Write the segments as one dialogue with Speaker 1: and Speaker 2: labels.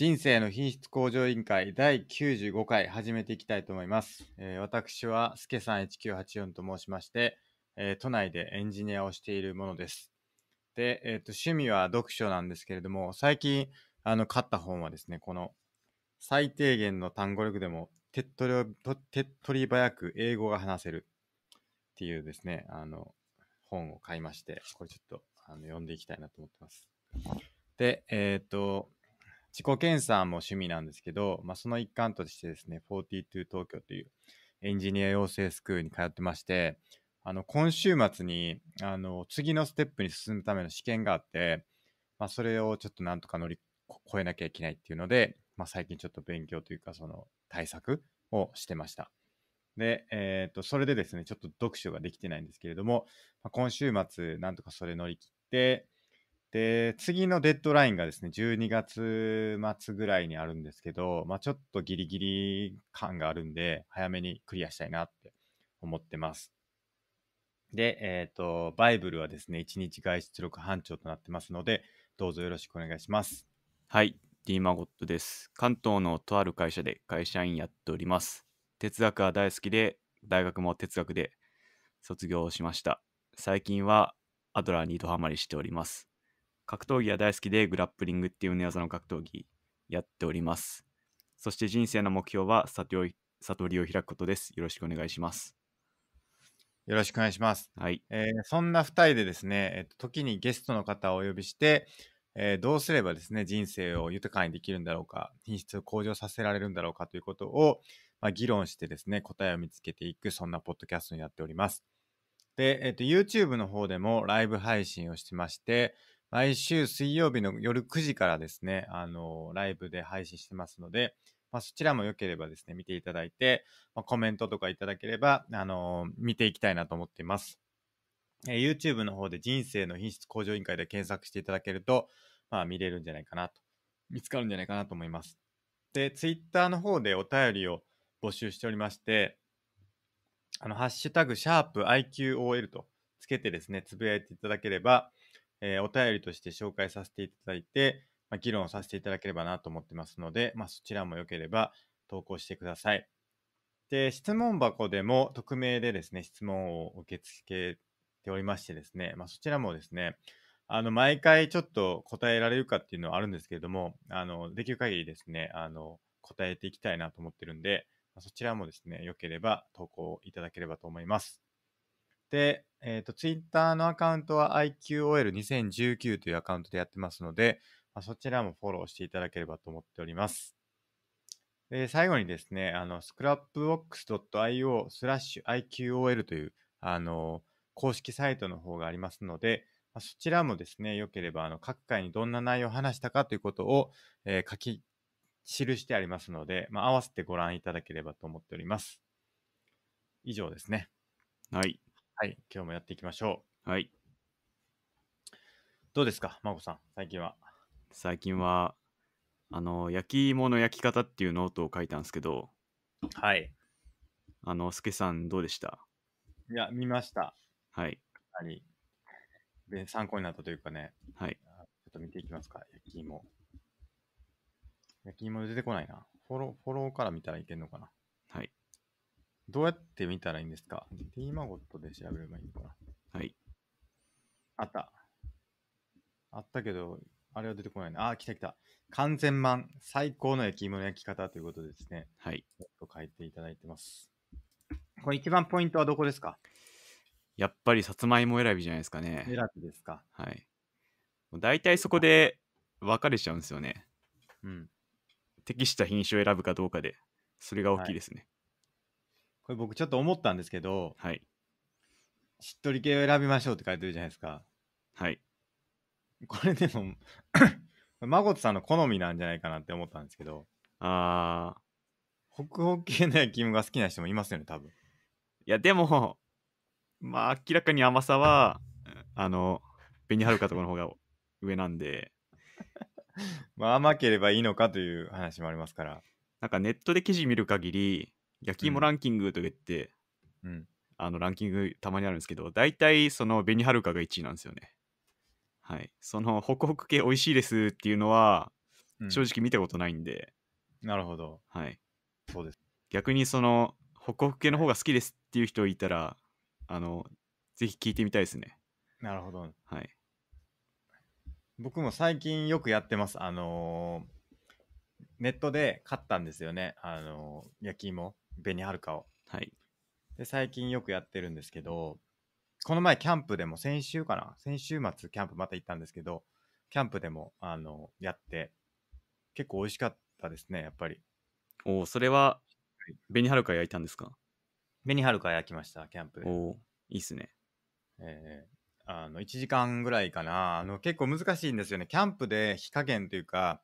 Speaker 1: 人生の品質向上委員会第95回始めていきたいと思います。えー、私はすけさん1984と申しまして、えー、都内でエンジニアをしているものです。で、えー、と趣味は読書なんですけれども、最近あの買った本はですね、この最低限の単語力でも手っ取り手っ取り早く英語が話せるっていうですね、あの本を買いまして、これちょっとあの読んでいきたいなと思ってます。で、えっ、ー、と、自己研鑽も趣味なんですけど、まあ、その一環としてですね、42 y o というエンジニア養成スクールに通ってまして、あの、今週末に、あの、次のステップに進むための試験があって、まあ、それをちょっとなんとか乗り越えなきゃいけないっていうので、まあ、最近ちょっと勉強というか、その対策をしてました。で、えっ、ー、と、それでですね、ちょっと読書ができてないんですけれども、まあ、今週末、なんとかそれ乗り切って、で、次のデッドラインがですね、12月末ぐらいにあるんですけど、まあ、ちょっとギリギリ感があるんで、早めにクリアしたいなって思ってます。で、えっ、ー、と、バイブルはですね、1日外出力班長となってますので、どうぞよろしくお願いします。はい、
Speaker 2: D マゴットです。関東のとある会社で会社員やっております。哲学は大好きで、大学も哲学で卒業しました。最近はアドラーにドハマりしております。格闘技は大好きでグラップリングっていう寝技の格闘技やっております。そして人生の目標は悟り悟りを開くことで
Speaker 1: す。よろしくお願いします。よろしくお願いします。はい。えー、そんな2人でですね、えー、時にゲストの方をお呼びして、えー、どうすればですね、人生を豊かにできるんだろうか、品質を向上させられるんだろうかということを、まあ、議論してですね、答えを見つけていく、そんなポッドキャストになっております。で、えー、YouTube の方でもライブ配信をしてまして、毎週水曜日の夜9時からですね、あの、ライブで配信してますので、まあ、そちらも良ければですね、見ていただいて、まあ、コメントとかいただければ、あのー、見ていきたいなと思っています。えー、YouTube の方で人生の品質向上委員会で検索していただけると、まあ、見れるんじゃないかなと、見つかるんじゃないかなと思います。で、Twitter の方でお便りを募集しておりまして、あの、ハッシュタグ、シャープ i q o l とつけてですね、つぶやいていただければ、えー、お便りとして紹介させていただいて、まあ、議論をさせていただければなと思ってますので、まあ、そちらも良ければ投稿してください。で、質問箱でも匿名でですね、質問を受け付けておりましてですね、まあ、そちらもですね、あの、毎回ちょっと答えられるかっていうのはあるんですけれども、あの、できる限りですね、あの、答えていきたいなと思ってるんで、そちらもですね、良ければ投稿いただければと思います。、えっ、ー、と、Twitter のアカウントは IQOL2019 というアカウントでやってますので、まあ、そちらもフォローしていただければと思っております。で最後にですね、あの、scrapbox.io スラッシュ IQOL という、あの、公式サイトの方がありますので、まあ、そちらもですね、よければ、あの、各回にどんな内容を話したかということを、えー、書き、記してありますので、まあ、合わせてご覧いただければと思っております。以上ですね。はい。はい、今日もやっていきましょう。はい。どうですか、まこさん、最近は。最近は、
Speaker 2: あの、焼き芋の焼き方っていうノートを書いたんですけど、はい。あの、すけさん、どうでした
Speaker 1: いや、見ました。はい。かなりで参考になったというかね、はい。ちょっと見ていきますか、焼き芋。焼き芋出てこないな。フォロー、フォローから見たらいけんのかな。どうやって見たらいいんですか ?t マゴットで調べればいいのかなはい。あった。あったけど、あれは出てこないな。あ、来た来た。完全版、最高の焼き芋の焼き方ということですね。はい。ちょっと書いていただいてます。これ一番ポイントはどこですか
Speaker 2: やっぱりさつまいも選びじゃないですかね。選びですか。はい。大体そこで分かれちゃうんですよね。
Speaker 1: うん。適した品種を選ぶかどうかで、それが大きいですね。これ僕ちょっと思ったんですけど、はい。しっとり系を選びましょうって書いてるじゃないですか。はい。これでも マゴトさんの好みなんじゃないかなって思ったんですけど。ああ。ホクホク系の焼き芋が好きな人もいますよね、多分。いや、でも、まあ、明らかに甘さは、あ
Speaker 2: の、紅はるかとかの方が上なんで。まあ、甘ければいいのかという話もありますから。なんかネットで記事見る限り、焼き芋ランキングとか言って、うん、あのランキングたまにあるんですけど、大体その紅はるかが1位なんですよね。はい。そのホクホク系美味しいですっていうのは、正直見たことないんで、うん、なるほど。はい。そうです。逆にそのホクホク系の方が好きですっていう人いたら、あの、ぜひ聞いてみたいですね。
Speaker 1: なるほど。はい。僕も最近よくやってます。あのー、ネットで買ったんですよね。あのー、焼き芋。紅はるかを。はい。で、最近よくやってるんですけど、この前キャンプでも先週かな先週末キャンプまた行ったんですけど、キャンプでも、あの、やって、結構美味しかったですね、やっぱり。おお、それは、紅はるか焼いたんですか紅はるか焼きました、キャンプで。お
Speaker 2: お、いいっすね。
Speaker 1: えー、あの1時間ぐらいかなあの結構難しいんですよねキャンプで火加減というか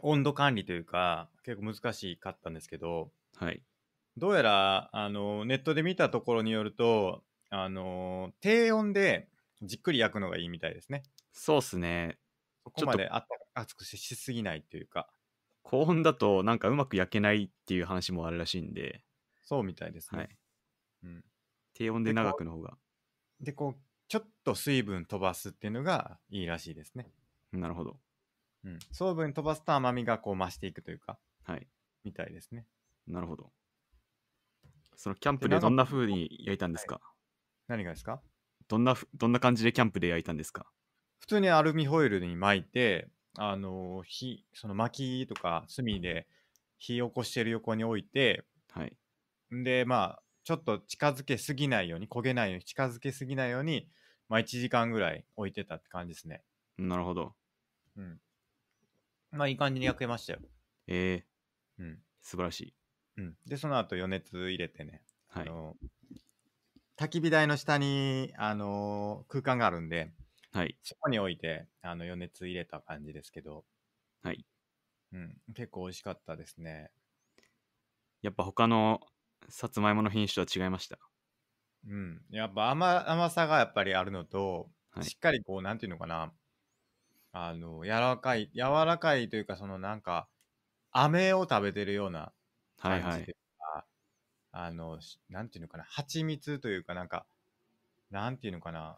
Speaker 1: 温度管理というか結構難しかったんですけどはい、どうやらあのネットで見たところによるとあの低温でじっくり焼くのがいいみたいですねそうっすねそこまで熱くしすぎないというか
Speaker 2: 高温だとなんかうまく焼けないっていう話もあるらしいんで
Speaker 1: そうみたいですね、はいうん、低温で長くの方がでこうちょっと水分飛ばすっていうのがいいらしいですねなるほど、うん、水分飛ばすと甘みがこう増していくというかはいみたいですねなるほど。
Speaker 2: そのキャンプでどんな風に焼いたんですか何がですかどんなふどんな
Speaker 1: 感じでキャンプで焼いたんですか普通にアルミホイルに巻いて、あの火その薪とか炭で火起こしてる横に置いて、はい、でまあちょっと近づけすぎないように焦げないように近づけすぎないように、まあ、1時間ぐらい置いてたって感じですね。なるほど。うん、まあいい感じに焼けましたよ。えー、うん、素晴らしい。うん、で、その後余熱入れてね、はい、あの焚き火台の下に、あの空間があるんで、はい、そこに置いてあの余熱入れた感じですけど、はい、うん、結構美味しかったですね。
Speaker 2: やっぱ他のさつまいもの品種とは違いました
Speaker 1: うん、やっぱ甘甘さがやっぱりあるのと、はい、しっかりこう、なんていうのかな、あの、柔らかい、柔らかいというか、そのなんか、飴を食べてるような感じで、はいはい、あのなんていうのかな蜂蜜というかなんかなんていうのかな、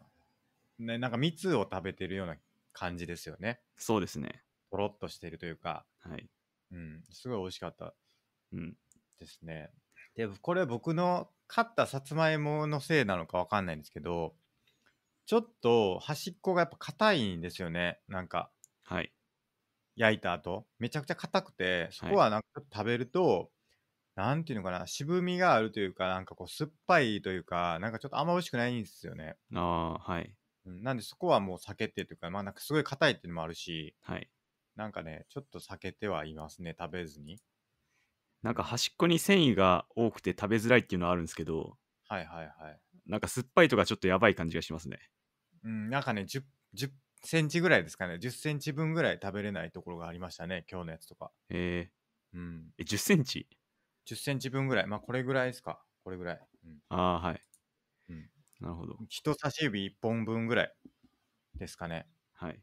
Speaker 1: ね、なんか蜜を食べてるような感じですよねそうですねとろっとしてるというか、はいうん、すごい美味しかったですね、うん、でこれ僕の買ったさつまいものせいなのかわかんないんですけどちょっと端っこがやっぱ硬いんですよねなんかはい焼いた後めちゃくちゃ硬くてそこはなんか食べると、なんていうのかな、渋みがあるというか、なんかこう、酸っぱいというか、なんかちょっとあんま美味しくないんですよね。
Speaker 2: ああ、はい。
Speaker 1: うんなんでそこはもう避けてというか、まあなんかすごい硬いっていうのもあるし、はい。なんかね、ちょっと避けてはいますね、食べずに。
Speaker 2: なんか端っこに繊維が多くて食べづらいっていうのはあるんですけど、
Speaker 1: はいはいはい。
Speaker 2: なんか酸っぱいとかちょっとやばい感じがしますね。
Speaker 1: うん、なんかね、10、10センチぐらいですかね、10センチ分ぐらい食べれないところがありましたね、今日のやつとか。
Speaker 2: えーうん。え、10センチ
Speaker 1: 10センチ分ぐらい。まあ、これぐらいですか。これぐらい。うん、ああ、はい、うん。なるほど。人差し指1本分ぐらいですかね。はい。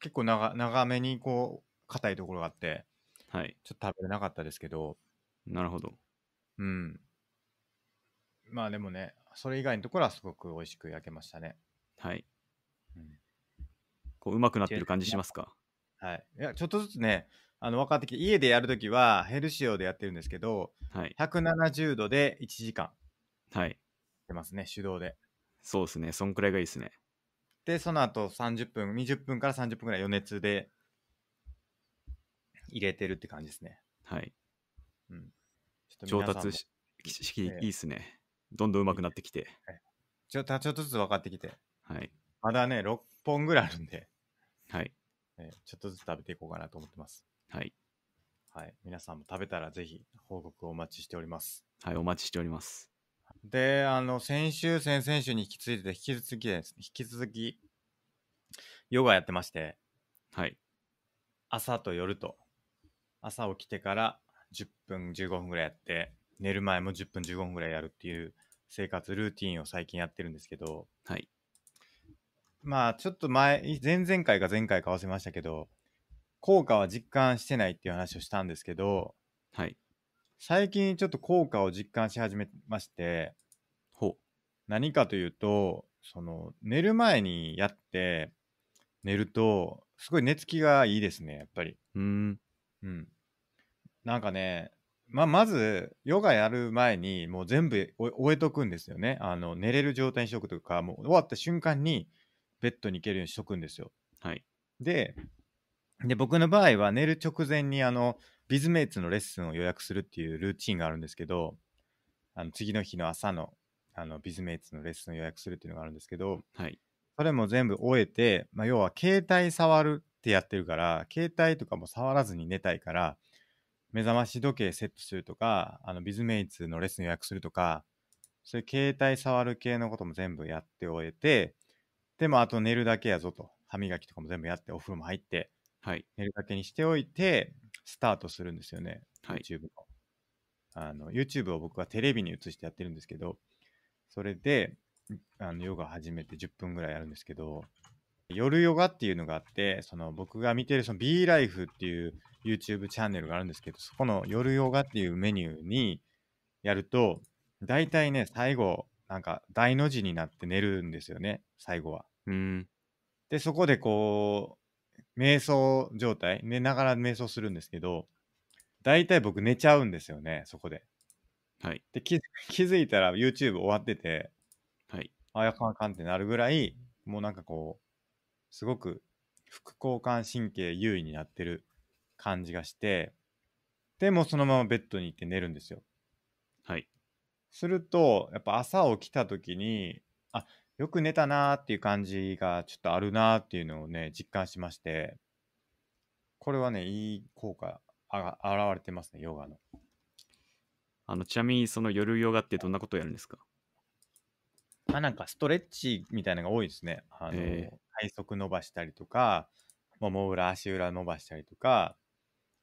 Speaker 1: 結構長長めにこう、硬いところがあって、はい。ちょっと食べれなかったですけど。
Speaker 2: なるほど。うん。
Speaker 1: まあでもね、それ以外のところはすごく美味しく焼けましたね。
Speaker 2: はい。うん、こう、うまくなってる感じしますか
Speaker 1: はい。いや、ちょっとずつね、あの分かってきて、家でやるときはヘルシオでやってるんですけど、はい、170度で1時間。はい。てますね、手動で。そうですね、そんくらいがいいですね。で、その後30分、20分から30分ぐらい余熱で入れてるって感じですね。はい。うん、上達し
Speaker 2: しいいっすね。どんどん上手くなってきて。はい、
Speaker 1: ちょちょっとずつ分かってきて。はい。まだね、6本ぐらいあるんで。はい。えー、ちょっとずつ食べていこうかなと思ってます。はい。はい。皆さんも食べたらぜひ報告をお待ちしております。はい、お待ちしております。で、あの、先週、先々週に引き継いで、引き続きです。引き続き、ヨガやってまして、はい。朝と夜と、朝起きてから10分、15分ぐらいやって、寝る前も10分、15分ぐらいやるっていう生活、ルーティンを最近やってるんですけど、はい。まあ、ちょっと前、前々回か前回かわせましたけど、効果は実感してないっていう話をしたんですけど、はい。最近ちょっと効果を実感し始めまして、ほ何かというと、その、寝る前にやって、寝ると、すごい寝つきがいいですね、やっぱり。うん。うん。なんかね、ままず、ヨガやる前に、もう全部終えとくんですよね。あの、寝れる状態にしとくとか、もう終わった瞬間に、ベッドに行けるようにしとくんですよ。はい。で、で、僕の場合は寝る直前にあの、ビズメイツのレッスンを予約するっていうルーチンがあるんですけど、あの次の日の朝のあのビズメイツのレッスンを予約するっていうのがあるんですけど、はい、それも全部終えて、まあ、要は携帯触るってやってるから、携帯とかも触らずに寝たいから、目覚まし時計セットするとか、あのビズメイツのレッスン予約するとか、そういう携帯触る系のことも全部やって終えて、でもあと寝るだけやぞと、歯磨きとかも全部やって、お風呂も入って、はい、寝るだけにしておいて、スタートするんですよね、はい、YouTube の。あの YouTube を僕はテレビに映してやってるんですけど、それであのヨガ始めて10分ぐらいやるんですけど、夜ヨガっていうのがあって、その僕が見てるその B ライフっていう YouTube チャンネルがあるんですけど、そこの夜ヨガっていうメニューにやると、大体ね、最後、なんか大の字になって寝るんですよね、最後は。うんで、そこでこう、瞑想状態、寝ながら瞑想するんですけど、大体僕寝ちゃうんですよね、そこで。はい。で、気 気づいたら YouTube 終わってて、はい。あやかんかんってなるぐらい、もうなんかこう、すごく副交感神経優位になってる感じがして、でもそのままベッドに行って寝るんですよ。はい。すると、やっぱ朝起きた時に、あよく寝たなーっていう感じがちょっとあるなーっていうのをね、実感しまして、これはね、いい効果あが現れてますね、ヨガの。あのちなみにその夜ヨガってどんなことをやるんですかあなんかストレッチみたいなのが多いですね。あのえー、体側伸ばしたりとか、もも裏、足裏伸ばしたりとか、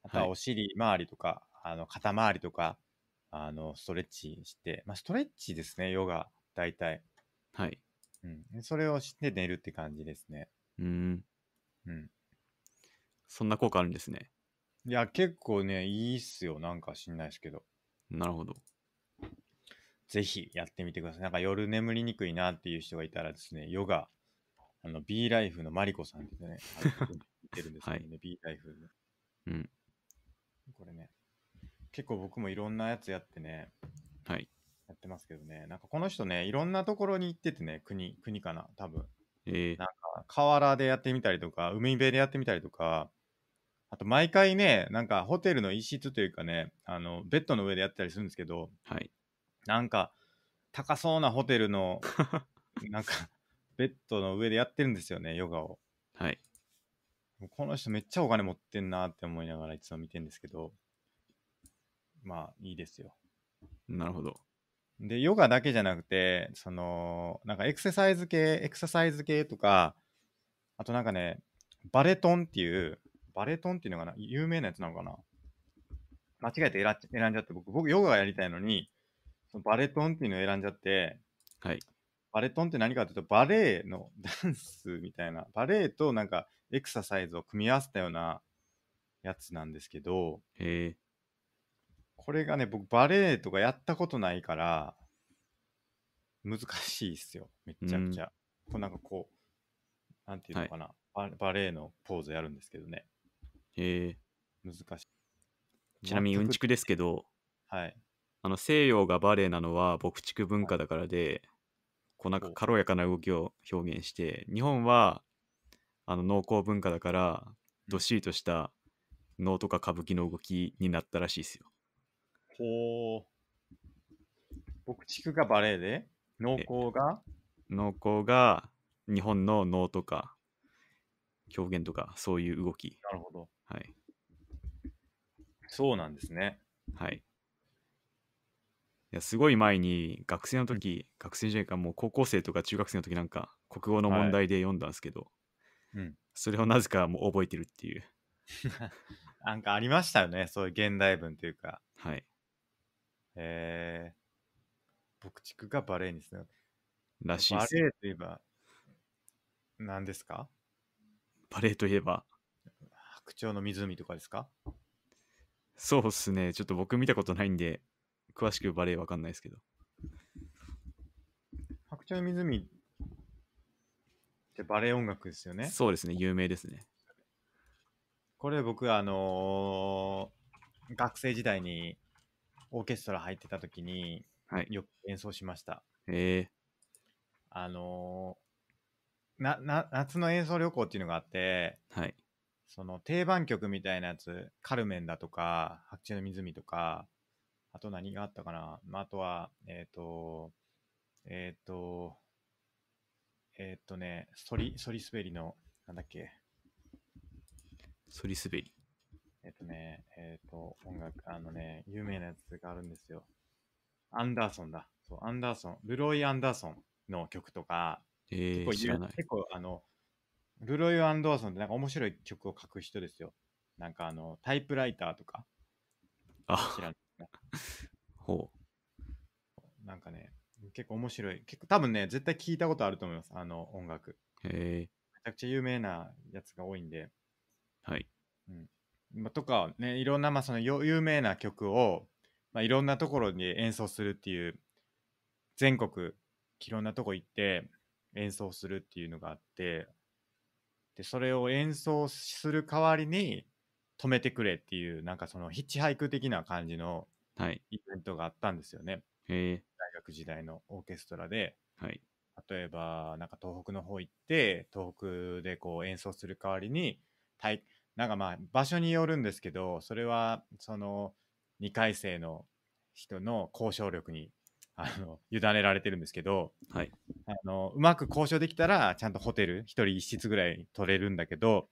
Speaker 1: あとはお尻周りとか、はい、あの肩周りとか、あのストレッチして、まあ、ストレッチですね、ヨガ、大体。はい。うん。それをして寝るって感じですね。うん。うん。そんな効果あるんですね。いや、結構ね、いいっすよ。なんか知んないですけど。なるほど。ぜひやってみてください。なんか夜眠りにくいなっていう人がいたらですね、ヨガ、あの、B ライフのマリコさんってね、あ言ってるんですけどね、B ライフの。うん。これね、結構僕もいろんなやつやってね、はい。やってますけどね、なんかこの人ね、いろんなところに行っててね、国、国かな、多分。えー、なんか、河原でやってみたりとか、海辺でやってみたりとか、あと毎回ね、なんかホテルの一室というかね、あの、ベッドの上でやったりするんですけど、はい。なんか、高そうなホテルの、なんか、ベッドの上でやってるんですよね、ヨガを。はい。この人めっちゃお金持ってんなって思いながらいつも見てんですけど、まあいいですよ。なるほど。で、ヨガだけじゃなくて、その、なんかエクササイズ系、エクササイズ系とか、あとなんかね、バレトンっていう、バレトンっていうのかな有名なやつなのかな間違えて選んじゃって、僕、僕、ヨガがやりたいのに、そのバレトンっていうのを選んじゃって、はい。バレトンって何かっていうと、バレエの ダンスみたいな、バレエとなんかエクササイズを組み合わせたようなやつなんですけど、へこれがね、僕バレエとかやったことないから、難しいっすよ、めちゃくちゃ。うん、こうなんかこう、なんていうのかな、はい、バレエのポーズやるんですけどね。へえ。難しい。ちなみにうんち
Speaker 2: くですけど、はい。あの西洋がバレエなのは牧畜文化だからで、はい、こうなんか軽やかな動きを表現して、日本はあの農耕文化だから、どっしりとした能とか歌舞伎の動きになったらしいっすよ。
Speaker 1: ほう。僕、地区がバレエで、農耕が
Speaker 2: 農耕が日本の能とか、表現とか、そういう動き。なるほど。はい。
Speaker 1: そうなんですね。
Speaker 2: はい。いやすごい前に学生の時、学生時代か、もう高校生とか中学生の時なんか、国語の問題で読んだんですけど、はい、うん、それをなぜかもう覚えてるっていう。
Speaker 1: なんかありましたよね、そういう現代文というか。はい。えー、牧畜がバレエにする。らしいバですレエといえば、何ですかバレエといえば。白鳥の湖とかですか
Speaker 2: そうっすね。ちょっと僕見たことないんで、詳しくバレエわかんないですけど。
Speaker 1: 白鳥の湖ってバレエ音楽ですよね。そ
Speaker 2: うですね。有名ですね。
Speaker 1: これ僕、あのー学生時代にオーケストラ入ってた時に、はい、よく演奏しました。へえ。あのー、な、な、夏の演奏旅行っていうのがあって、はい。その定番曲みたいなやつ、カルメンだとか、白昼の湖とか、あと何があったかな、まあ、あとは、えっ、ー、と、えっ、ー、と、えっ、ー、とね、ソリ、ソリ滑りの、なんだっけ。
Speaker 2: ソリ滑り。
Speaker 1: えっ、とね、えっ、ー、と、音楽、あのね、有名なやつがあるんですよ。アンダーソンだ。そう、アンダーソン、ルロイ・アンダーソンの曲とか、
Speaker 2: えー、結構
Speaker 1: 結構、あの、ルロイ・アンダーソンってなんか面白い曲を書く人ですよ。なんかあの、タイプライターとか。あ、知らない。ほう。なんかね、結構面白い。結構多分ね、絶対聞いたことあると思います。あの音楽。へえ。めちゃくちゃ有名なやつが多いんで。はい。うん。とか、ね、いろんな、まあ、その有名な曲を、まあ、いろんなところに演奏するっていう全国いろんなとこ行って演奏するっていうのがあってでそれを演奏する代わりに止めてくれっていうなんかそのヒッチハイク的な感じのイベントがあったんですよね、はい、大学時代のオーケストラで、はい、例えばなんか東北の方行って東北でこう演奏する代わりになんかまあ場所によるんですけどそれはその2回生の人の交渉力に あの委ねられてるんですけど、はい、あのうまく交渉できたらちゃんとホテル1人1室ぐらい取れるんだけど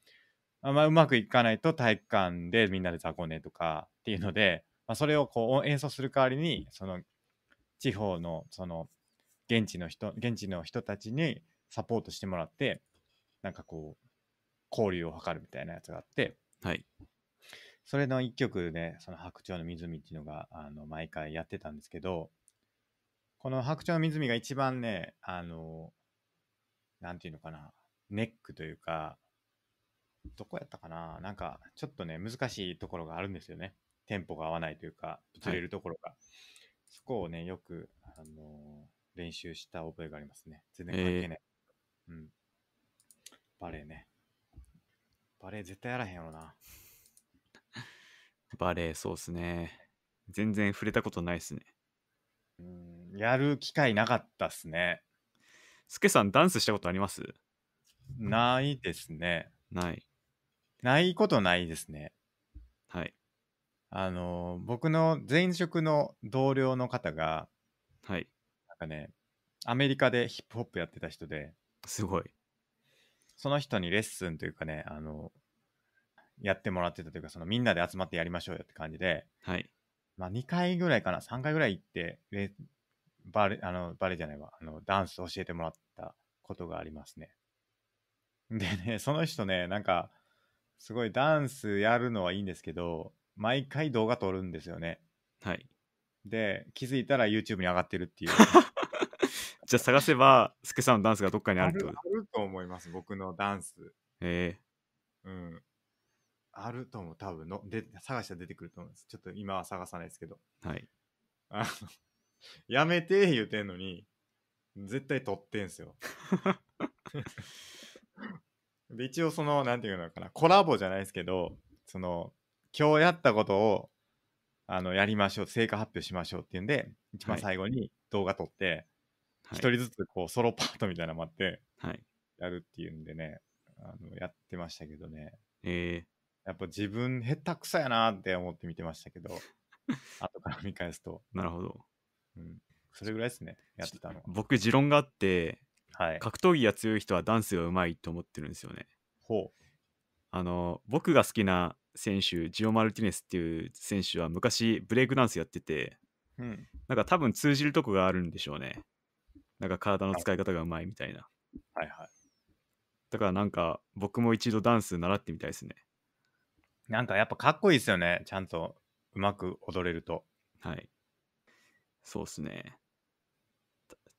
Speaker 1: あまあ、うまくいかないと体育館でみんなで雑魚寝とかっていうので、まあ、それをこう演奏する代わりにその地方のその現地の人現地の人たちにサポートしてもらってなんかこう交流を図るみたいなやつがあって、はい、それの一曲で、その白鳥の湖っていうのが、あの、毎回やってたんですけど、この白鳥の湖が一番ね、あの、なんていうのかな、ネックというか、どこやったかななんか、ちょっとね、難しいところがあるんですよね。テンポが合わないというか、ずれるところが。はい、そこをね、よく、あの練習した覚えがありますね。全然関係ない。えー、うん。バレエね。バレエ絶対やらへんやろな。
Speaker 2: バレエそうっすね。全然触れたことないっすね。
Speaker 1: うん、やる機会なかったっすね。すけさん、ダンスしたことありますないですね。ない。ないことないですね。はい。あの、僕の前職の同僚の方が、はい。なんかね、アメリカでヒップホップやってた人で、すごい。その人にレッスンというかね、あの、やってもらってたというか、そのみんなで集まってやりましょうよって感じで、はい。まあ、2回ぐらいかな、3回ぐらい行って、レバレ、あの、バレじゃないわ、あの、ダンス教えてもらったことがありますね。でね、その人ね、なんか、すごいダンスやるのはいいんですけど、毎回動画撮るんですよね。はい。で、気づいたら YouTube に上がってるっていう。じゃあ探せば、スケさんのダンスがどっかにあると。あるあると思います、僕のダンス。ええー、うん。あると思う、多分ので探したら出てくると思うんです。ちょっと今は探さないですけど。はい。あの、やめて言うてんのに、絶対撮ってんすよ。で、一応その、なんていうのかな、コラボじゃないですけど、その、今日やったことを、あの、やりましょう、成果発表しましょうっていうんで、一番最後に動画撮って、一人ずつこうソロパートみたいなのもあって、やるっていうんでね、あのやってましたけどね。えー、やっぱ自分下手くそやなって思って見てましたけど、後から見返すと。なるほど。うん、それぐらいですね、やってたの
Speaker 2: 僕、持論があって、はい、格闘技が強い人はダンスがうまいと思ってるんですよね。ほう。あの、僕が好きな選手、ジオ・マルティネスっていう選手は昔ブレイクダンスやってて、うん、なんか多分通じるとこがあるんでしょうね。なんか体の使い方がうまいみたいな。はいはい。だからなんか僕も一度ダンス習ってみたいですね。なんか
Speaker 1: やっぱかっこいいですよね。ちゃんとうまく踊れると。はい。そうっすね。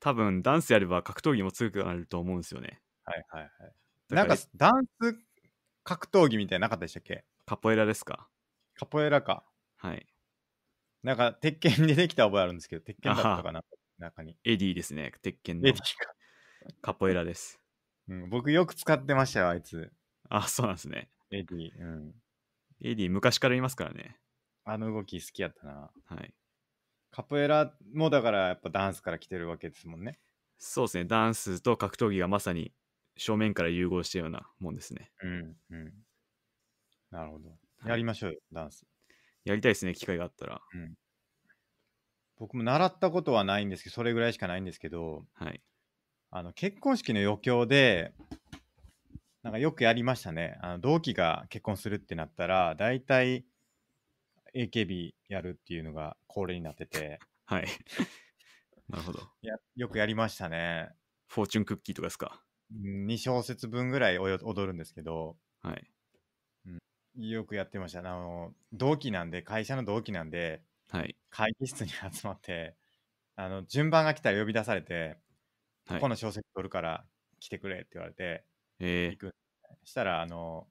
Speaker 2: 多分ダンスやれば格闘技も強くなると思うんですよね。
Speaker 1: はいはいはい。なんかダンス格闘技みたいななかったでしたっけカポエラですかカポエラか。はい。なんか鉄拳でできた覚えあるんですけど、鉄拳だったかな。
Speaker 2: 中に。エディですね、鉄拳の。エディか。カポエラです。うん、僕よ
Speaker 1: く使ってましたよ、あいつ。あ、そうなんですね。エディ、うん。エディ、昔からいますからね。あの動き好きやったな。はい。カポエラもだからやっ
Speaker 2: ぱダンスから来てるわけですもんね。そうですね、ダンスと格闘技がまさに正面から融合したようなもんですね。うん、うん。なるほど。やりましょうよ、はい、ダ
Speaker 1: ンス。やりたいですね、機会があったら。うん。僕も習ったことはないんですけど、それぐらいしかないんですけど、はい。あの、結婚式の余興で、なんかよくやりましたね。あの同期が結婚するってなったら、大体 AKB やるっていうのが恒例になってて。はい。なるほど。やよくやりましたね。フォーチュンクッキーとかですか ?2 小節分ぐらい踊るんですけど、はい、うん。よくやってました。あの、同期なんで、会社の同期なんで、はい、会議室に集まってあの順番が来たら呼び出されて、はい、ここの小説取るから来てくれって言われて、えー、行くしたらあの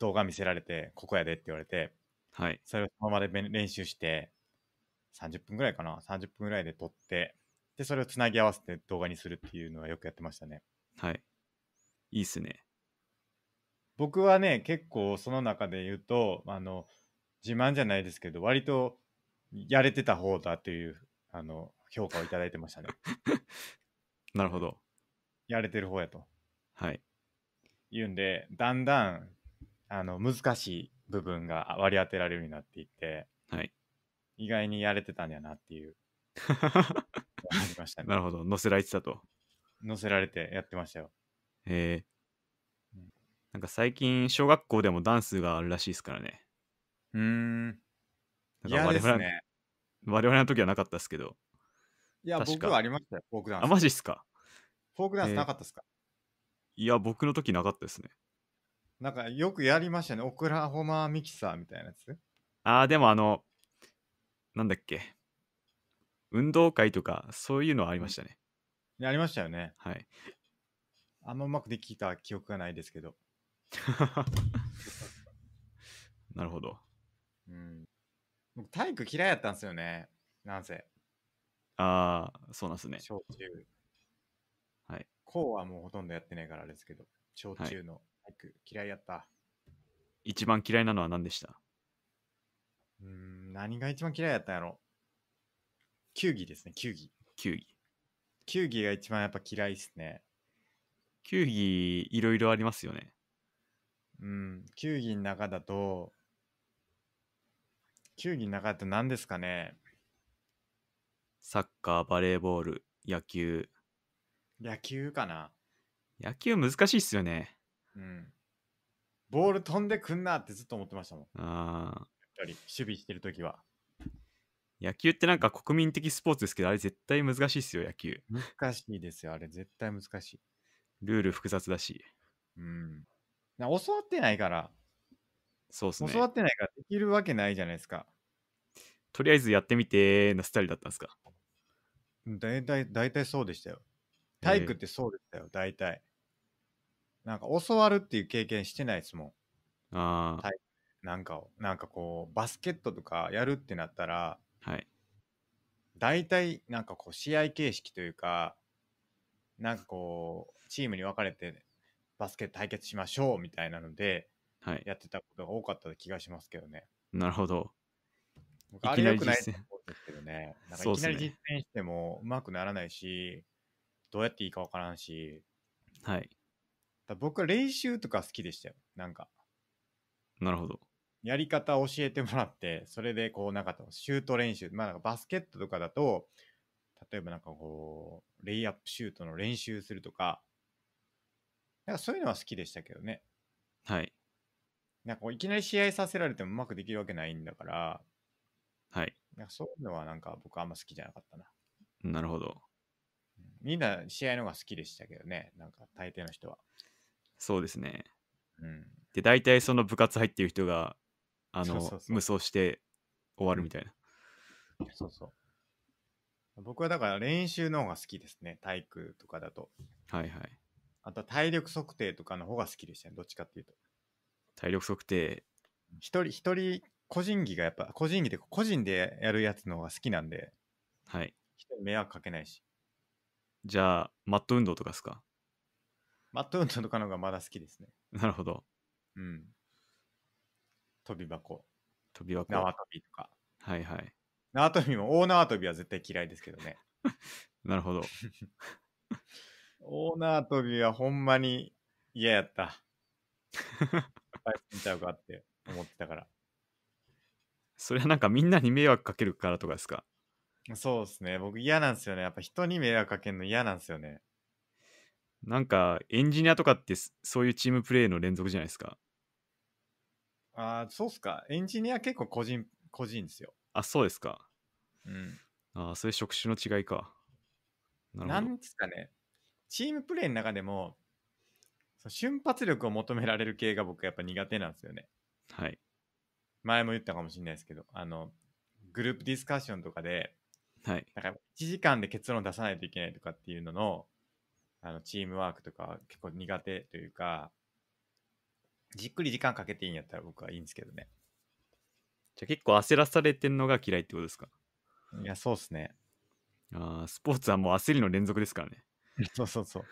Speaker 1: 動画見せられてここやでって言われて、はい、それをそのままで練習して30分ぐらいかな30分ぐらいで撮ってでそれをつなぎ合わせて動画にするっていうのはよくやってましたね
Speaker 2: はいいいっすね
Speaker 1: 僕はね結構その中で言うとあの自慢じゃないですけど割とやれてた方だというあの評価をいただいてましたね。なるほど。やれてる方やと。はい。言うんで、だんだんあの難しい部分が割り当てられるようになっていって、はい、意外にやれてたんやなっていうありましたね。な
Speaker 2: るほど、載せられてたと。
Speaker 1: 載せられてやってましたよ。
Speaker 2: へえ、なんか最近、小学校でもダンスがあるらしいですからね。
Speaker 1: うん。なんかね、
Speaker 2: 我々の時はなかったですけど。
Speaker 1: いや、僕はありましたよ、フォークダンス。あ、マジっすか。フォークダンスなかったっすか、
Speaker 2: えー、いや、僕の時なかったですね。
Speaker 1: なんかよくやりましたね、オクラホマミキサーみたいなやつ。
Speaker 2: ああ、でもあの、なんだっけ、運動会とか、そういうのはありましたね。
Speaker 1: ありましたよね。はい。あんまうまくできた記憶がないですけど。なるほど。うん。僕体育嫌いやったんですよね。なんせ。
Speaker 2: ああ、そうなんですね。小中。はい。
Speaker 1: 高はもうほとんどやってないからあれですけど、小中の体育嫌いやった。
Speaker 2: 一番嫌いなのは何でした
Speaker 1: うーん、何が一番嫌いやったんやろ。球技ですね、球技。球技。球技が一番やっぱ嫌いっすね。球技いろいろありますよね。うん、球技の中だと、球技の中って何ですかね
Speaker 2: サッカー、バレーボール、野球。
Speaker 1: 野球かな
Speaker 2: 野球難しいっすよね。
Speaker 1: うん。ボール飛んでくんなってずっと思ってましたもん。ああ。やっぱり守備してるときは。
Speaker 2: 野球ってなんか国民的スポーツですけど、あれ絶
Speaker 1: 対難しいっすよ、野球。難しいですよ、あれ絶対難しい。ルール複雑だし。うん。な教わってないから、そうすね。教わってないからできるわけないじゃないですか。とり
Speaker 2: あえずやってみてのスタイルだったんですか
Speaker 1: 大体、大体そうでしたよ。体育ってそうでしたよ、大体。なんか教わるっていう経験してないですもん。ああ。なんかを、なんかこう、バスケットとかやるってなったら、はい。大体、なんかこう、試合形式というか、なんかこう、チームに分かれて、バスケット対決しましょうみたいなので、はいやってたことが多かった気がしますけどね。
Speaker 2: なるほど。僕あれなくないと思うんですけどね。なんかいきなり実
Speaker 1: 践してもうまくならないし、どうやっていいかわからんし。はい。だ僕は練習とか好きでしたよ。なんか。なるほど。やり方教えてもらって、それでこうなんかシュート練習、まあなんかバスケットとかだと、例えばなんかこう、レイアップシュートの練習するとか、なんかそういうのは好きでしたけどね。はい。なんかこういきなり試合させられてもうまくできるわけないんだから、はい。なんかそういうのはなんか僕あんま好きじゃなかったな。なるほど。みんな試合の方が好きでしたけどね、なんか大抵の人は。
Speaker 2: そうですね。うん、で、大体その部活入ってる人が、あの、無双して終わるみたいな。そうそ
Speaker 1: う。僕はだから練習の方が好きですね、体育とかだと。はいはい。あと体力測定とかの方が好きでしたね、どっちかっていうと。体力測定。一人、一人、個人技がやっぱ、個人技で、個人でやるやつの方が好きなんで、はい。人迷惑かけないし。じゃあ、マット運動とかですかマット運動とかの方がまだ好きですね。
Speaker 2: なるほど。う
Speaker 1: ん。跳び箱。跳び箱。縄跳びと
Speaker 2: か。はいは
Speaker 1: い。縄跳びも、大縄跳びは絶対嫌いですけどね。
Speaker 2: なるほど。
Speaker 1: 大縄跳びはほんまに嫌やった。敗するんちゃうかって
Speaker 2: 思ってたから。それはなんかみんなに迷惑かけるからとかですか
Speaker 1: そうですね。僕嫌なんですよね。やっぱ人に迷惑かけるの嫌なんですよね。
Speaker 2: なんかエンジニアとかってそういうチームプレーの連続じゃないですか。
Speaker 1: ああ、そうっすか。エンジニア結構個人、個人ですよ。
Speaker 2: あ、そうですか。うん。ああ、そういう職種の違いか。ななんで
Speaker 1: すかね。チームプレーの中でも、そう瞬発力を求められる系が僕やっぱ苦手なんですよね。はい。前も言ったかもしれないですけど、あの、グループディスカッションとかで、はい。だから1時間で結論出さないといけないとかっていうのの、あの、チームワークとか結構苦手というか、じっくり時間かけていいんやったら僕はいいんですけどね。
Speaker 2: じゃあ結構焦らされてんのが嫌いってことですか
Speaker 1: いや、そうっすね。
Speaker 2: ああ、スポーツはもう焦りの連続ですからね。
Speaker 1: そうそうそう。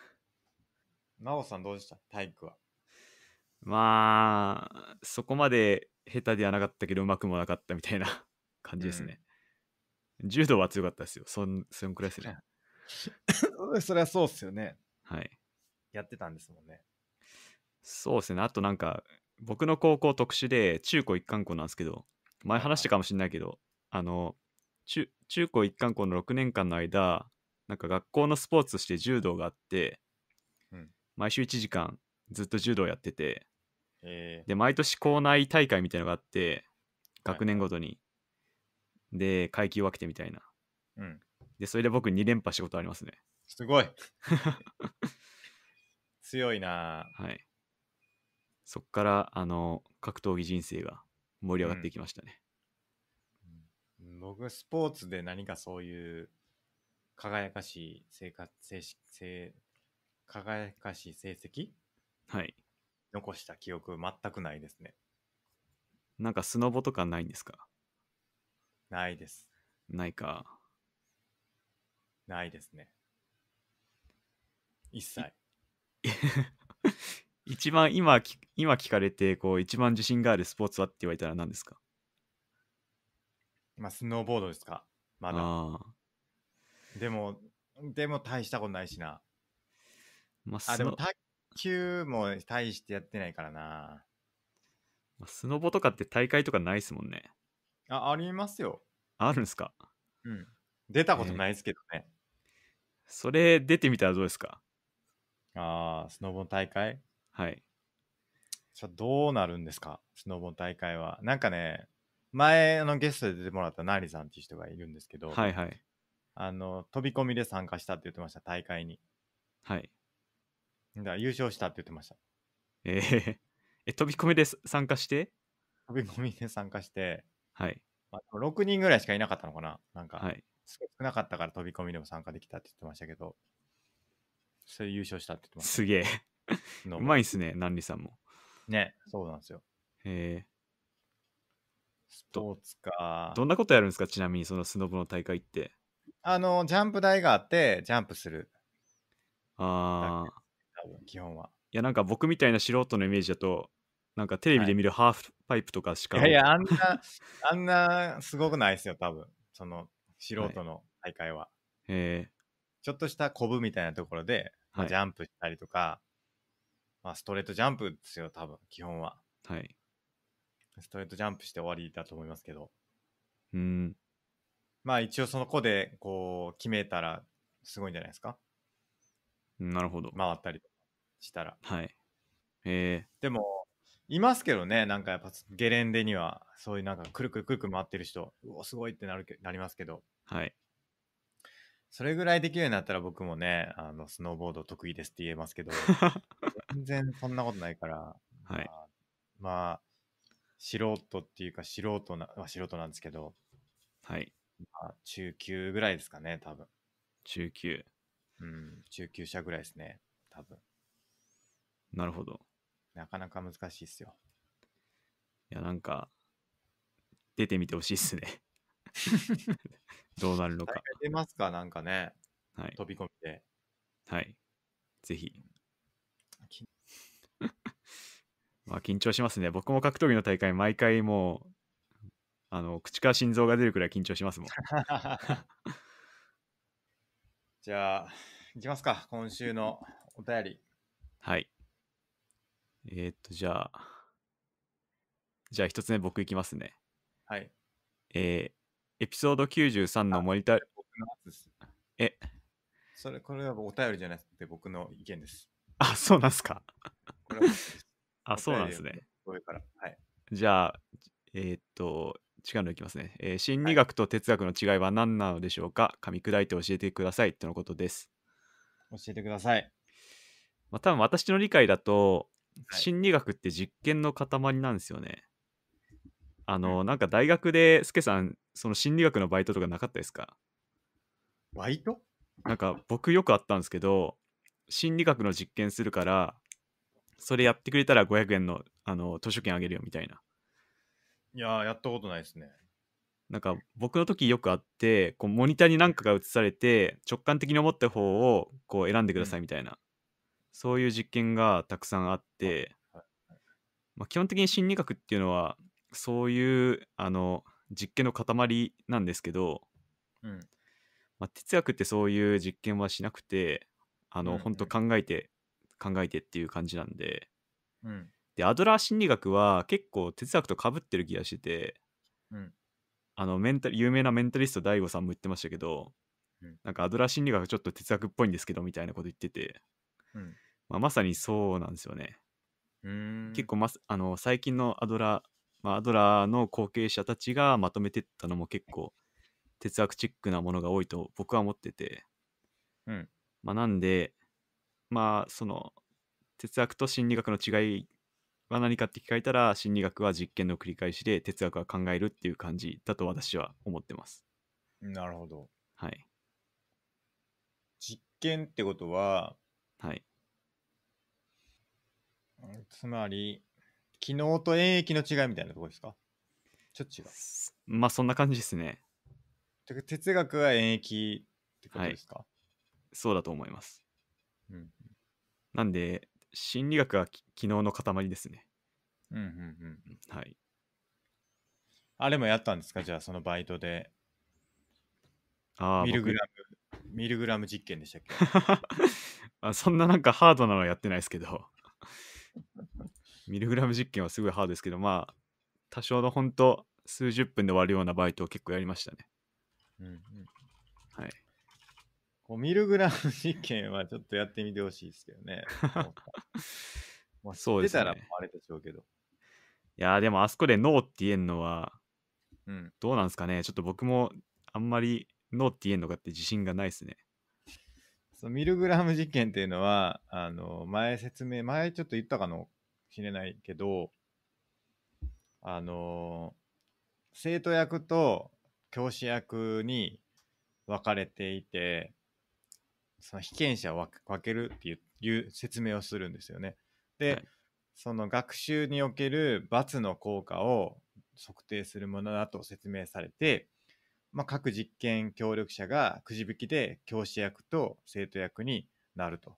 Speaker 1: 真央さんどうでした体育は。
Speaker 2: まあ、そこまで下手ではなかったけど、うまくもなかったみたいな 感じですね。柔道は強かったですよ。そん、そんくらいです
Speaker 1: ね。それはそうっすよね。はい。やってたんですもんね。
Speaker 2: そうっすね。あとなんか、僕の高校特殊で、中高一貫校なんですけど、前話したかもしれないけど、あの、中中高一貫校の6年間の間、なんか学校のスポーツとして柔道があって、毎週1時間ずっと柔道やってて、えー、で毎年校内大会みたいのがあって学年ごとに、はい、で階級分けてみたいな、うん、でそれで僕2連覇したことありますね
Speaker 1: すごい 強いな
Speaker 2: はいそっからあの格闘技人生が盛り上がっていきましたね、
Speaker 1: うん、僕スポーツで何かそういう輝かしい生活生生輝かしい成績はい。残した記憶全くないですね。
Speaker 2: なんかスノボとかないんですかないです。ないか。
Speaker 1: ないですね。一切。
Speaker 2: 一番今今聞かれて、こう、一番自信があるスポーツはって言われたら何ですか
Speaker 1: まあ、スノーボードですか。ま
Speaker 2: だ。
Speaker 1: でも、でも大したことないしな。
Speaker 2: まあ、あ、でも卓
Speaker 1: 球も大してやってないからな。
Speaker 2: まあスノボとかって大会とかないっすもんね。
Speaker 1: あ、ありますよ。あるんすかうん。
Speaker 2: 出たことないですけどね。
Speaker 1: それ出てみたらどうですかああ、スノボの大会はい。さどうなるんですかスノボの大会は。なんかね、前のゲストで出てもらったナーリさんっていう人がいるんですけど、はいはい。あの飛び込みで参加したって言ってました、大会に。はい。だ優勝したって言ってました。えー、え、飛び込みで参加して飛び込みで参加して、はい。まあ、6人ぐらいしかいなかったのかななんか、はい。少なかったから飛び込みでも参加できたって言ってましたけど、それ優勝したって言ってました。すげえ。うまい
Speaker 2: っすね、ナンさんも。
Speaker 1: ね、そうなんですよ。
Speaker 2: へえス
Speaker 1: ポーツかー。ど
Speaker 2: んなことやるんですかちなみにそのスノボの大会って。
Speaker 1: あの、ジャンプ台があっ
Speaker 2: て、ジャンプする。ああ。基本は。いや、なんか僕みたいな素人のイメージだと、なんかテレビで見るハーフパイプとかしか、はい、いやいや、あん
Speaker 1: な、あんなすごくないですよ、多分その素人の大会は。はい、へちょっとしたコブみたいなところで、はい、ジャンプしたりとか、まあ、ストレートジャンプですよ、多分基本は。はい。ストレートジャンプして終わりだと思いますけど。うん。まあ一応その子でこう決めたらすごいんじゃないですか。なるほど。回ったりしたら。はい。えでも、いますけどね、なんかやっぱゲレンデには、そういうなんかくるくるくるくる回ってる人、うお、すごいってなるなりますけど、はい。それぐらいできるようになったら僕もね、あのスノーボード得意ですって言えますけど、全然そんなことないから、はい、まあ、まあ、素人っていうか素人な、まあ、素人なんですけど、はい。まあ、中級ぐらいですかね、多分。中級。うん、中級者ぐらいですね、多分。なるほど。なかなか難しいっすよ。
Speaker 2: いや、なんか、出てみてほしいっすね。どうなるのか。
Speaker 1: 出ますか、なんかね。
Speaker 2: はい。飛び込みで。はい。ぜひ。まあ、緊張しますね。僕も格闘技の大会、毎回もう、あの、口から心臓が出るくらい緊張しますもん。
Speaker 1: じゃあ、いきますか。今週のお便り。
Speaker 2: はい。えー、っと、じゃあ、じゃあ一つ目僕いきますね。はい。えー、エピソード93のモニター。え
Speaker 1: それ、これはお便りじゃなくて僕の意見です。
Speaker 2: あ、そうなんすか。あ、そうなんですね。
Speaker 1: これから。はい。
Speaker 2: じゃあ、えー、っと、違うのいきますね、えー、心理学と哲学の違いは何なのでしょうか、はい、噛み砕いて教えてくださいとのことです。教えてください。まあ、多分私の理解だと、心理学って実験の塊なんですよね。あの、なんか大学で、スケさん、その心理学のバイトとかなかったですかバイトなんか僕よくあったんですけど、心理学の実験するから、それやってくれたら500円のあの図書券あげるよみたいな。
Speaker 1: いややったことないですね。
Speaker 2: なんか僕の時よくあってこうモニターに何かが映されて直感的に思った方をこう選んでくださいみたいな、そういう実験がたくさんあって、まあ、基本的に心理学っていうのはそういうあの実験の塊なんですけど、うんまあ、哲学ってそういう実験はしなくてあの、うんうん、本当考えて考えてっていう感じなんで,、うん、でアドラー心理学は結構哲学とかぶってる気がしてて、うん、あのメンタ有名なメンタリスト DAIGO さんも言ってましたけど、うん、なんかアドラー心理学ちょっと哲学っぽいんですけどみたいなこと言ってて、うん、まあ、まさにそうなんですよね。うん結構、ま、あの最近のアドラー、まあ、アドラーの後継者たちがまとめてったのも結構哲学チックなものが多いと僕は思ってて、うんまあ、なんでまあその哲学と心理学の違いは何かって聞かれたら心理学は実験の繰り返しで哲学は考えるっていう感じだと私は思ってます。
Speaker 1: なるほど。はい。実験ってことは、はい、つまり、機能と演疫の違いみたいなとこですかちょっと違う。
Speaker 2: まあそんな感じですね。
Speaker 1: て哲学は演疫ってことですか、
Speaker 2: はい、そうだと思います。うん、なんで、心理学は機能の塊ですね。うんうんうん。はい。
Speaker 1: あれもやったんですかじゃあそのバイトで。
Speaker 2: ああ。ミルグラ
Speaker 1: ム、ミルグラム実験でしたっけ
Speaker 2: あそんななんかハードなのはやってないですけど。ミルグラム実験はすごいハードですけど、まあ、多少の本当数十分で終わるようなバイトを結構やりましたね。うんうん。はい。
Speaker 1: こうミルグラム実験はちょっとやってみてほしいですけどね。まあ、そうですね。出たらあれでしょうけど。い
Speaker 2: やでもあそこでノーって言えんのは、うん、
Speaker 1: どうなんですかね。ちょっと僕もあんまりノーって言えんのかって自信がないですね。そのミルグラム実験っていうのは、あの、前説明、前ちょっと言ったかもしれないけど、あの、生徒役と教師役に分かれていて、その被験者を分けるっていう説明をするんですよね。で、はい、その学習における罰の効果を測定するものだと説明されて、まあ、各実験協力者がくじ引きで教師役と生徒役になると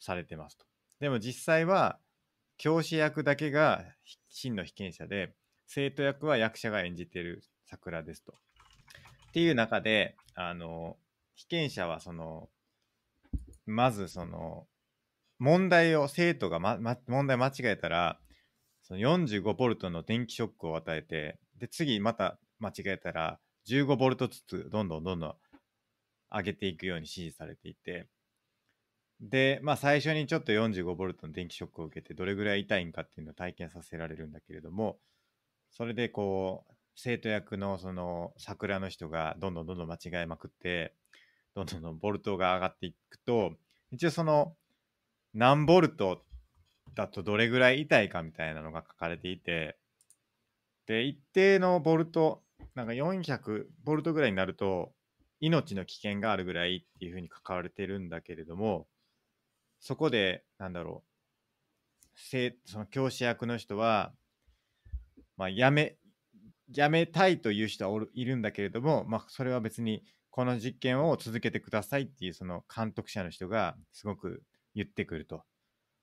Speaker 1: されてますと。でも実際は教師役だけが真の被験者で生徒役は役者が演じてる桜ですと。っていう中であの被験者はそのまずその問題を生徒が、まま、問題間違えたらそのボルトの電気ショックを与えてで次また間違えたら15ボルトずつどんどんどんどん上げていくように指示されていてで、まあ、最初にちょっと45ボルトの電気ショックを受けてどれぐらい痛いんかっていうのを体験させられるんだけれどもそれでこう生徒役のその桜の人がどんどんどんどん間違えまくってどんどんどんボルトが上がっていくと一応その何ボルトだとどれぐらい痛いかみたいなのが書かれていてで一定のボルトなんか400ボルトぐらいになると、命の危険があるぐらいっていうふうに書かれてるんだけれども、そこで、なんだろう、その教師役の人は、まあ、やめ、やめたいという人はおるいるんだけれども、まあ、それは別に、この実験を続けてくださいっていう、その監督者の人がすごく言ってくると。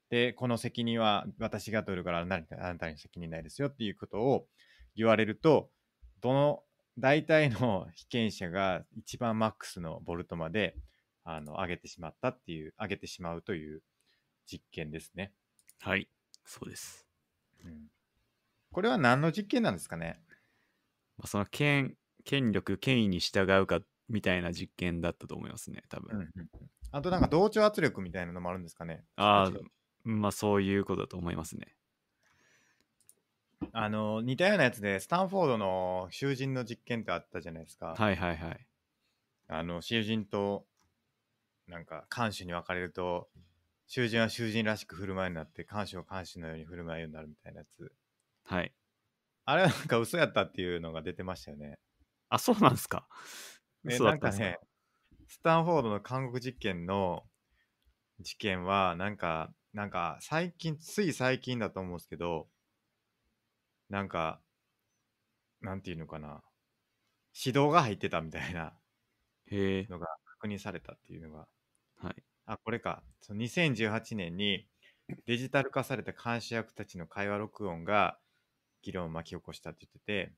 Speaker 1: で、この責任は私が取るからあなたに責任ないですよっていうことを言われると、どの大体の被験者が一番マックスのボルトまであの上げてしまったっていう上げてしまうという実験ですね。はいそうです、うん、これは何の実験なんですかね
Speaker 2: その権権力権威に従うかみたいな実験だったと思いますね多分、うんうん、
Speaker 1: あとなんか同調圧力みたいなのもあるんですかね
Speaker 2: ああまあそういうことだと思いますね
Speaker 1: あの似たようなやつでスタンフォードの囚人の実験ってあったじゃないですか。はいはいはい。あの囚人となんか看守に分かれると囚人は囚人らしく振る舞いになって看守は看守のように振る舞いようになるみたいなやつ。はい。あれはなんか嘘やったっていうのが出てましたよね。あ、そうなんですか。嘘だったんですかなんかね、スタンフォードの監獄実験の事件はなんか、なんか最近、つい最近だと思うんですけど、なんか、なんていうのかな、指導が入ってたみたいなへえ。のが確認されたっていうのが、はい。あ、これか。その2018年にデジタル化された監視役たちの会話録音が議論を巻き起こしたって言ってて、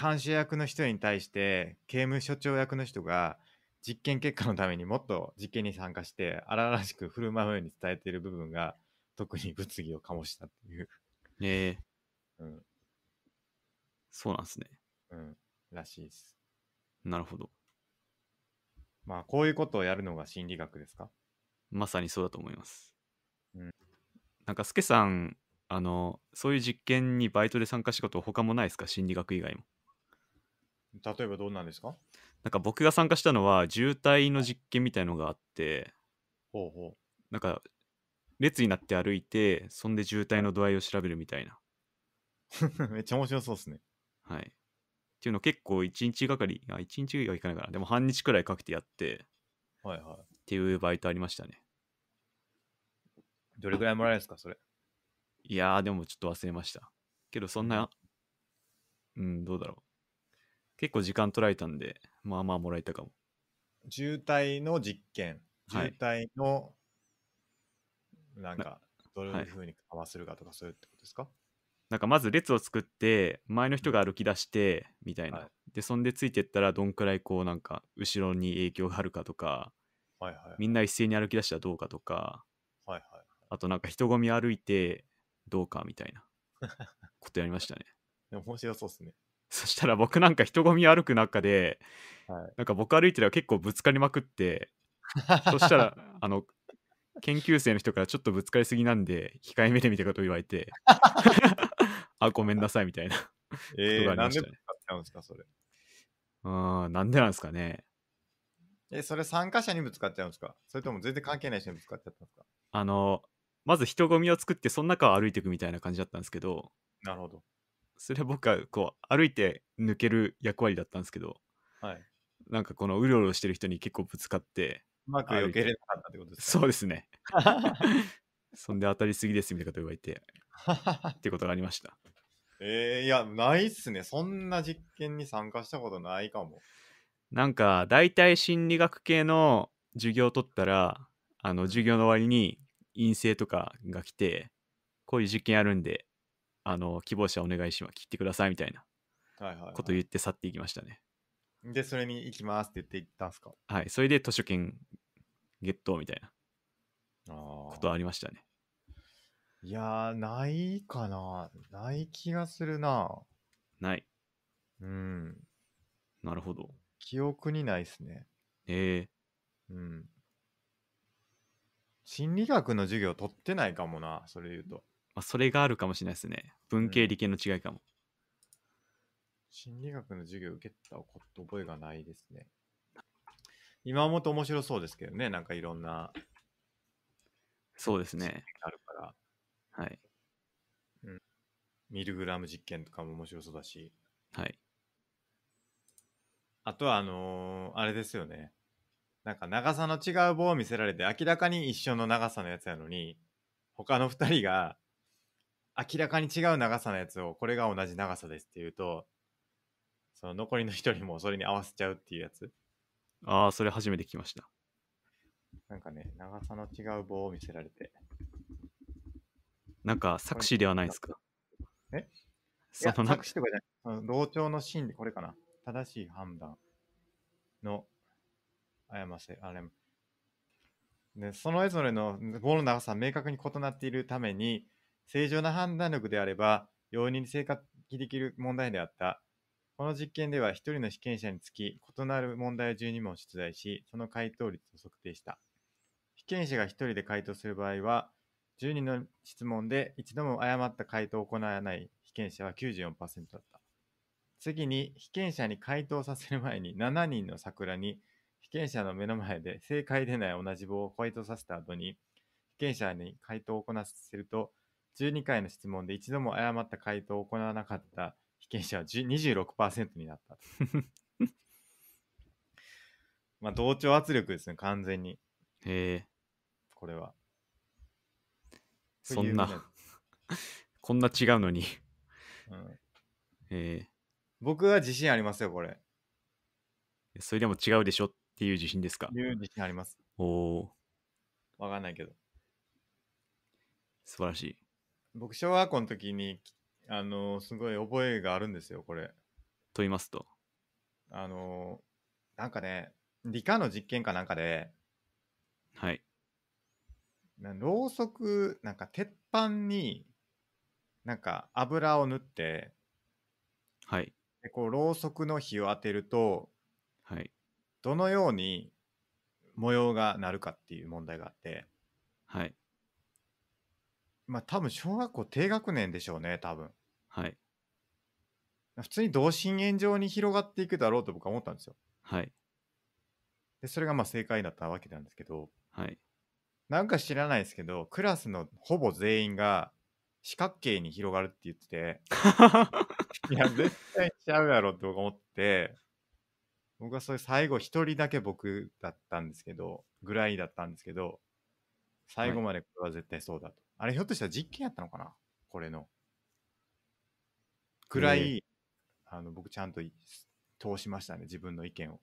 Speaker 1: 監視役の人に対して刑務所長役の人が実験結果のためにもっと実験に参加して荒々しく振る舞うように伝えている部分が特に物議を醸したっていうへえうん。そうなんですね。うん。らしいです。なるほど。まあ、こういうことをやるのが心理学ですか
Speaker 2: まさにそうだと思います。うん。なんか、すけさん、あの、そういう実験にバイトで参加したこと他もないですか心理学以外も。
Speaker 1: 例えばどうなんですか
Speaker 2: なんか僕が参加したのは渋滞の実験みたいのがあってほうほうなんか列になって歩いて、そんで渋滞の度合いを調べるみたいな。
Speaker 1: めっちゃ面白そうっすね。
Speaker 2: はい。っていうの結構1日がかり、あ、1日はいかないかな。でも半日くらいかけてやって、はいはい。っていうバイトありましたね。
Speaker 1: どれぐらいもらえるんですか、それ。
Speaker 2: いやー、でもちょっと忘れました。けどそんな、うん、どうだろう。結構時間取られたんで、まあまあもらえたかも。
Speaker 1: 渋滞の実験、渋滞のなんか、どういうふうに合わせるかとか、そういうってことですか
Speaker 2: なんかまず列を作って前の人が歩き出してみたいな、はい、でそんでついてったらどんくらいこうなんか後ろに影響があるかとか、はいはいはい、みんな一斉に歩き出したらどうかとか、はいはい、あとなんか人混み歩いてどうかみたいなことやりましたね
Speaker 1: 面白そうっすね
Speaker 2: そしたら僕なんか人混み歩く中で、はい、なんか僕歩いてたら結構ぶつかりまくってそしたら あの研究生の人からちょっとぶつかりすぎなんで控えめでみたいなこと言われて あごめんなさいみたいな えー、なんでぶつ
Speaker 1: かったんですかそれ
Speaker 2: うんなんでなんですかね
Speaker 1: えそれ参加者にぶつかっちゃうんですかそれとも全然関係ない人にぶつかっちゃったんですか
Speaker 2: あのまず人混みを作ってその中を歩いていくみたいな感じだったんですけどなるほどそれは僕はこう歩いて抜ける役割だったんですけど、はい、なんかこのうろうろしてる人に結構ぶつかってうまく避けれなかったってことですかそうですね。そんで当たりすぎですみたいなこと言われて、ってことがありました。
Speaker 1: えー、いや、ないっすね。そんな実験に参加したことないかも。
Speaker 2: なんか、大体心理学系の授業を取ったら、あの、授業の終わりに陰性とかが来て、こういう実験やるんで、あの、希望者お願いします。切ってくださいみたいなこと言って去っていきましたね。はいはいはい
Speaker 1: で、それに行きますって言って行ったんすか
Speaker 2: はい、それで図書券ゲットみたいなことありましたね。
Speaker 1: いやないかな。ない気がするな。ない。うん。なるほど。記憶にないっすね。ええー、うん。心理学の授業取ってないかもな、それ言うと。まあ、それがあるかもしれないですね。文系理系の違いかも。うん心理学の授業受けたこと覚えがないですね。今思うと面白そうですけどね、なんかいろんな。そうですね。あるから。はい。うん。ミルグラム実験とかも面白そうだし。はい。あとは、あのー、あれですよね。なんか長さの違う棒を見せられて、明らかに一緒の長さのやつやのに、他の二人が、明らかに違う長さのやつを、これが同じ長さですって言うと、その残りの一人もそれに合わせちゃうっていうやつ。
Speaker 2: ああ、それ初めて聞きました。
Speaker 1: なんかね、長さの違う棒を見せられて。
Speaker 2: なんか、作詞ではないですか。
Speaker 1: えその作詞とかじゃない。その同調の心理、これかな。正しい判断の誤せ、あれ。でそれぞれの棒の長さは明確に異なっているために、正常な判断力であれば、容易に正確にできる問題であった。この実験では1人の被験者につき異なる問題を12問出題し、その回答率を測定した。被験者が1人で回答する場合は、1 2の質問で一度も誤った回答を行わない被験者は94%だった。次に、被験者に回答させる前に7人の桜に被験者の目の前で正解でない同じ棒を回答させた後に、被験者に回答を行わせると、12回の質問で一度も誤った回答を行わなかった験者は26%になった。まあ、同調圧力ですね、完全に。へえ。これは。
Speaker 2: そんな、
Speaker 1: こんな違うのにうん。え僕は自信ありますよ、これ。
Speaker 2: それでも違うでしょっていう自信ですかいう
Speaker 1: 自信あります。おお。わかんないけど。素晴らしい。僕、小学校の時にあの、すごい覚えがあるんですよ、これ。と言いますと。あの、なんかね、理科の実験かなんかで、はい。なろうそく、なんか鉄板に、なんか油を塗って、はい。でこう、ろうそくの火を当てると、はい。どのように模様がなるかっていう問題があって、はい。まあ多分小学校低学年でしょうね、多分。はい。普通に同心円状に広がっていくだろうと僕は思ったんですよ。はい。で、それがまあ正解だったわけなんですけど、はい。なんか知らないですけど、クラスのほぼ全員が四角形に広がるって言ってて、いや、絶対ちゃうやろって僕思って、僕はそれ最後一人だけ僕だったんですけど、ぐらいだったんですけど、最後までこれは絶対そうだと。あれひょっとしたら実験やったのかなこれの。くらい、あの僕ちゃんと通しましたね、自分の意見を。っ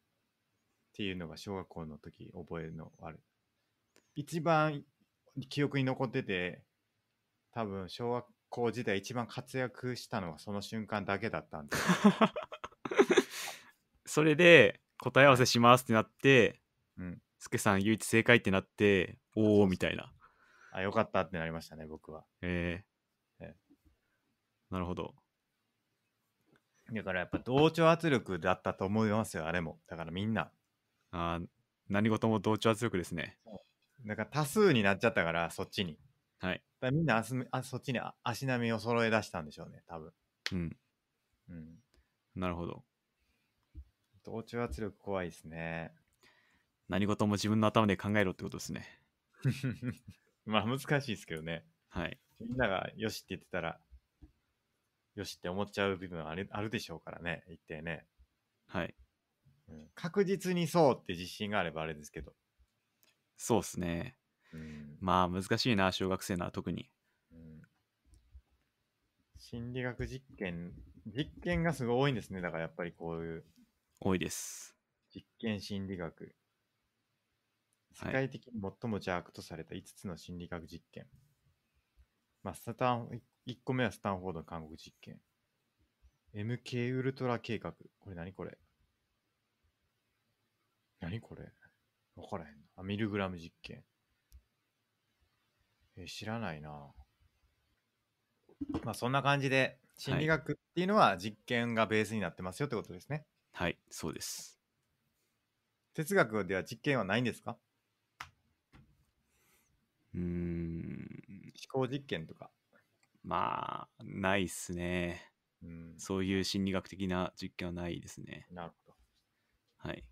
Speaker 1: ていうのが小学校の時覚えるのある。一番記憶に残ってて、多分小学校時代一番活躍したのはその瞬間だけだったんで。
Speaker 2: それで答え合わせしますってなって、うん、すけさん唯一正解ってなって、おおみたいな。
Speaker 1: あ、よかったってなりましたね、僕は。えー、えー、なるほど。だからやっぱ同調圧力だったと思いますよ、あれも。だからみんな。ああ、何事も同調圧力ですね。だから多数になっちゃったから、そっちに。はい。だみんなあすあそっちに足並みを揃え出したんでしょうね、多分。
Speaker 2: うん。うん。なるほど。
Speaker 1: 同調圧力怖いですね。
Speaker 2: 何事も自分の頭で考えろってことですね。
Speaker 1: まあ難しいですけどね。はい。みんながよしって言ってたら、よしって思っちゃう部分あるあるでしょうからね、一定ね。はい、うん。確実にそうって自信があればあれですけど。
Speaker 2: そうっすね。うん、まあ難しいな、小学生なら特に、うん。
Speaker 1: 心理学実験、実験がすごい多いんですね。だからやっぱりこういう。多いです。実験心理学。世界的に最も邪悪とされた5つの心理学実験。まあ、スタン、1個目はスタンフォードの韓国実験。MK ウルトラ計画。これ何これ何これわからへんの。あ、ミルグラム実験。え知らないな。まあ、そんな感じで、心理学っていうのは実験がベースになってますよってことですね。
Speaker 2: はい、そうです。
Speaker 1: 哲学では実験はないんですか
Speaker 2: うん。
Speaker 1: 思考実験とか。
Speaker 2: まあ、ないっすね。うん、そういう心理学的
Speaker 1: な実験はないですね。なるほど。はい。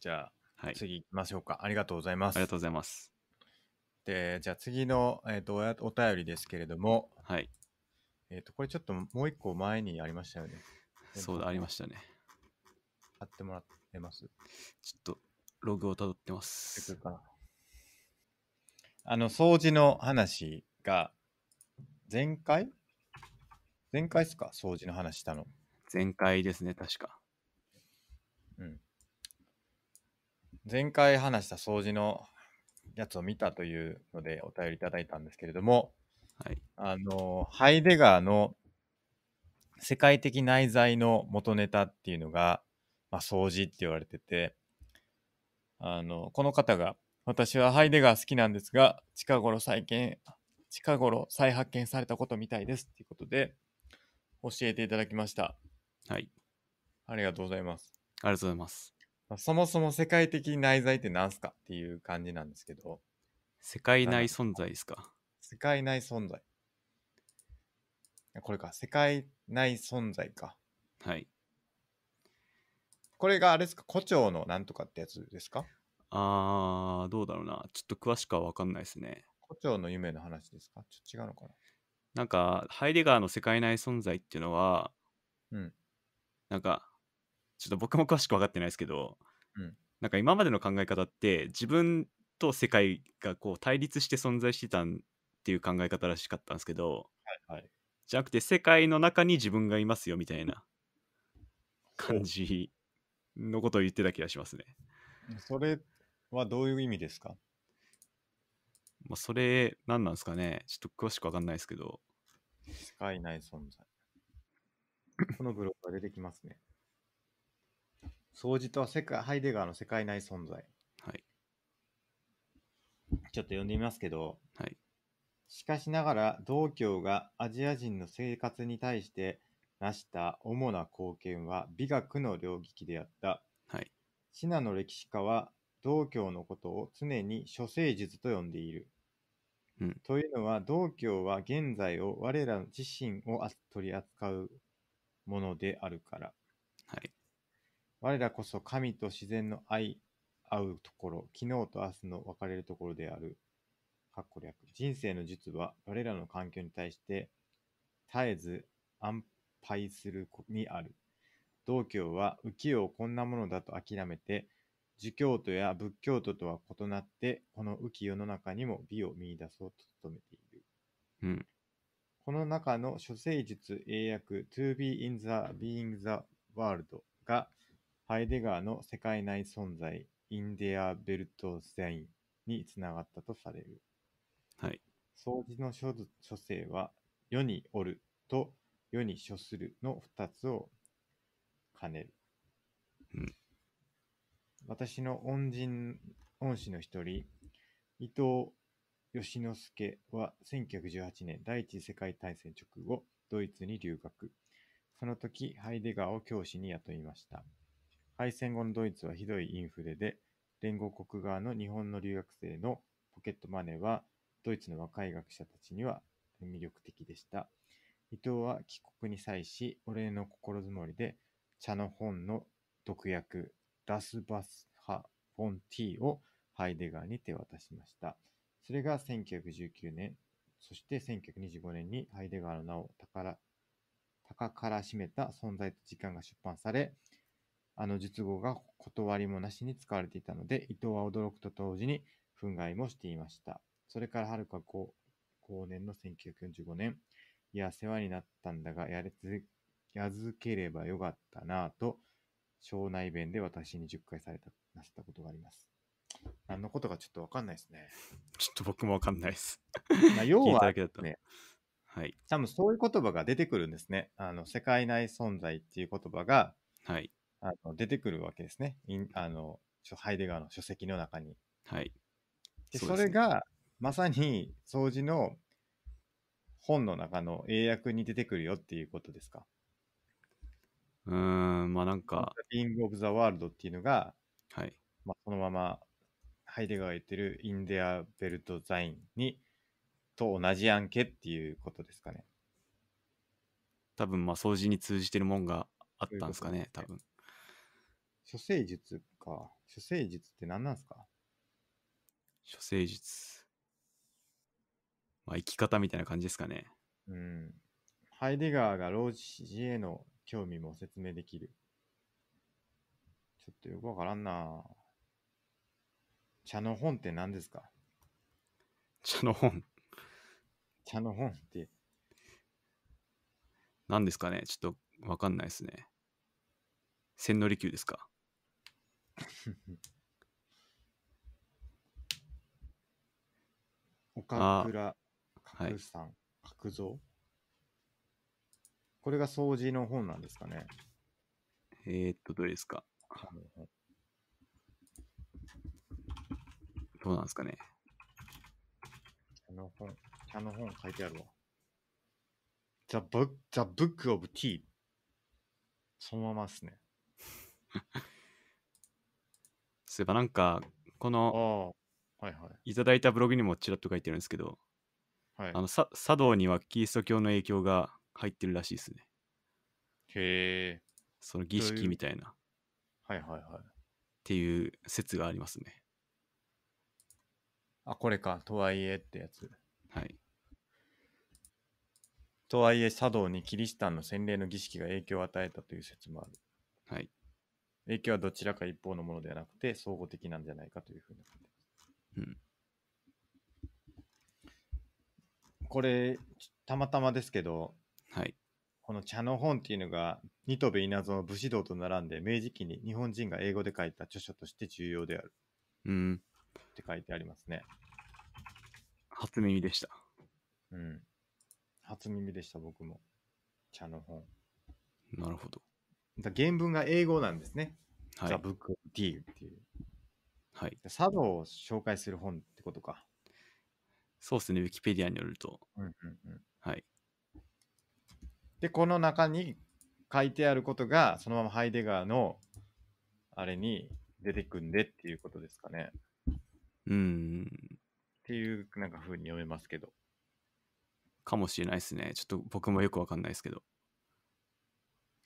Speaker 1: じゃあ、はい、次行きましょうか。ありがとうございます。ありがとうございます。で、じゃあ次の、えーと、やお便りですけれども、はい。えっ、ー、と、これちょっともう一個前にありましたよね。そうだ、ありましたね。買ってもらってますちょっと、ログをたどってます。あの、掃除の話が、前回前回っすか掃除の話したの。前回ですね、確か。うん。前回話した掃除のやつを見たというのでお便りいただいたんですけれども、はい、あのハイデガーの世界的内在の元ネタっていうのが、まあ、掃除って言われててあのこの方が私はハイデガー好きなんですが、近頃再建、近頃再発見されたことみたいです。ということで、教えていただきました。はい。ありがとうございます。ありがとうございます。そもそも世界的内在って何すかっていう感じなんですけど。世界内存在ですか。世界内存在。これか、世界内存在か。はい。これがあれですか、胡蝶のなんとかってやつですか
Speaker 2: あー、どうだろうな。ちょっと詳しくはわかんないですね。
Speaker 1: 胡蝶の夢の話ですかちょっと違うのか
Speaker 2: なんか、ハイデガーの世界内存在っていうのは、うん。なんか、ちょっと僕も詳しく分かってないですけど、うんなんか今までの考え方って自分と世界がこう対立して存在してたんっていう考え方らしかったんですけどはいはい。じゃなくて世界の中に自分がいますよみたいな感じのことを言ってた気がしますね。
Speaker 1: それはどういう意味ですか
Speaker 2: まあ、それ、何なんですかね。ちょっと詳しくわかんないですけど。
Speaker 1: 使えない存在。このブログが出てきますね。掃除とは世界ハイデガーの世界内存在。はい。ちょっと読んでみますけど、はい。しかしながら、道教がアジア人の生活に対して成した主な貢献は美学の領域であった。はい。シナの歴史家は道教のことを常に諸星術と呼んでいる。うん、というのは、道教は現在を我ら自身を取り扱うものであるから。はい、我らこそ神と自然の愛、合うところ、昨日と明日の分かれるところである。かっこ略。人生の術は、我らの環境に対して、絶えず安牌するにある。道教は、浮世をこんなものだと諦めて、儒教徒や仏教徒とは異なって、この浮世の中にも美を見出そうと努めている。うん、この中の処世術英訳 To be in the being the world がハイデガーの世界内存在インデア・ベルト・ザインにつながったとされる。はい。掃除の諸諸生は世におると世に処するの2つを兼ねる。私の恩人、恩師の一人、伊藤義之助は1918年第一次世界大戦直後、ドイツに留学。その時、ハイデガーを教師に雇いました。敗戦後のドイツはひどいインフレで、連合国側の日本の留学生のポケットマネーは、ドイツの若い学者たちには魅力的でした。伊藤は帰国に際し、お礼の心づもりで、茶の本の毒薬、ガスバスハ・フォン・ティーをハイデガーに手渡しました。それが1919年、そして1925年にハイデガーの名を宝、高からしめた存在と時間が出版され、あの術語が断りもなしに使われていたので、伊藤は驚くと同時に憤慨もしていました。それからはるか後年の1945年、いや、世話になったんだが、やれず、やずければよかったなぁと、省内弁で私に10回された、なったことがあります。何のことかちょっとわかんないですね。ちょっと僕もわかんないです。まあ 要は、ね、はい。多分そういう言葉が出てくるんですね。あの、世界内存在っていう言葉が、はい。あの出てくるわけですね。いんあの、ハイデガーの書籍の中に。はい。で、そ、れが、まさに、掃除の本の中の英訳に出てくるよっていうことですかうん、まあなんか。t ング・ Being っていうのが、はい。まあ、そのまま、ハイデガーが言ってるインデア・ベルト・ザインに、と同じ案件っていうことですかね。多分、まあ、掃除に通じてるもんがあったんですかね、ううね多分。処世術か。処世術って何なんですか
Speaker 2: 処世術。まあ、生き方みたいな感じですかね。
Speaker 1: うん。ハイデガーが老子への興味も説明できる。ちょっとよくわからんな茶の本って何ですか茶の本。茶の本って
Speaker 2: 何ですかねちょっとわかんないですね。千利休ですか
Speaker 1: 岡倉角さん、はい、角蔵これが掃除の本なんですかね。
Speaker 2: えー、っと、どれですか。
Speaker 1: どうなんですかね。あの本、あの本書いてあるわ。The Book, The Book of Tea。そのままっすね。
Speaker 2: そういえばなんか、この、はいはい、いただいたブログにもちらっと書いてるんですけど、はい、あのさ茶道にはキリスト教の影響が入ってるらしいですね。
Speaker 1: へえ。その儀式みたいな。はいはいはい。っていう説がありますね。あ、これか。とはいえってやつ。はい。とはいえ、茶道にキリシタンの洗礼の儀式が影響を与えたという説もある。はい。影響はどちらか一方のものではなくて、総合的なんじゃないかというふうに思ってます。うん。これ、たまたまですけど、はい、この茶の本っていうのが新戸稲造の武士道と並んで明治期に日本人が英語で書いた著書として重要である。うん。って書いてありますね。初耳でした。うん。初耳でした、僕も。茶の本。なるほど。だ原文が英語なんですね。はい、The Book of Tea っていう。はい。茶道を紹介する本ってことか。そうですね、ウィキペディアによると。うんうんうん。はい。で、この中に書いてあることが、そのままハイデガーの、あれに出てくんでっていうことですかね。うん。っていう、なんか風に読めますけど。
Speaker 2: かもしれないですね。ちょっと僕もよくわかんないですけど。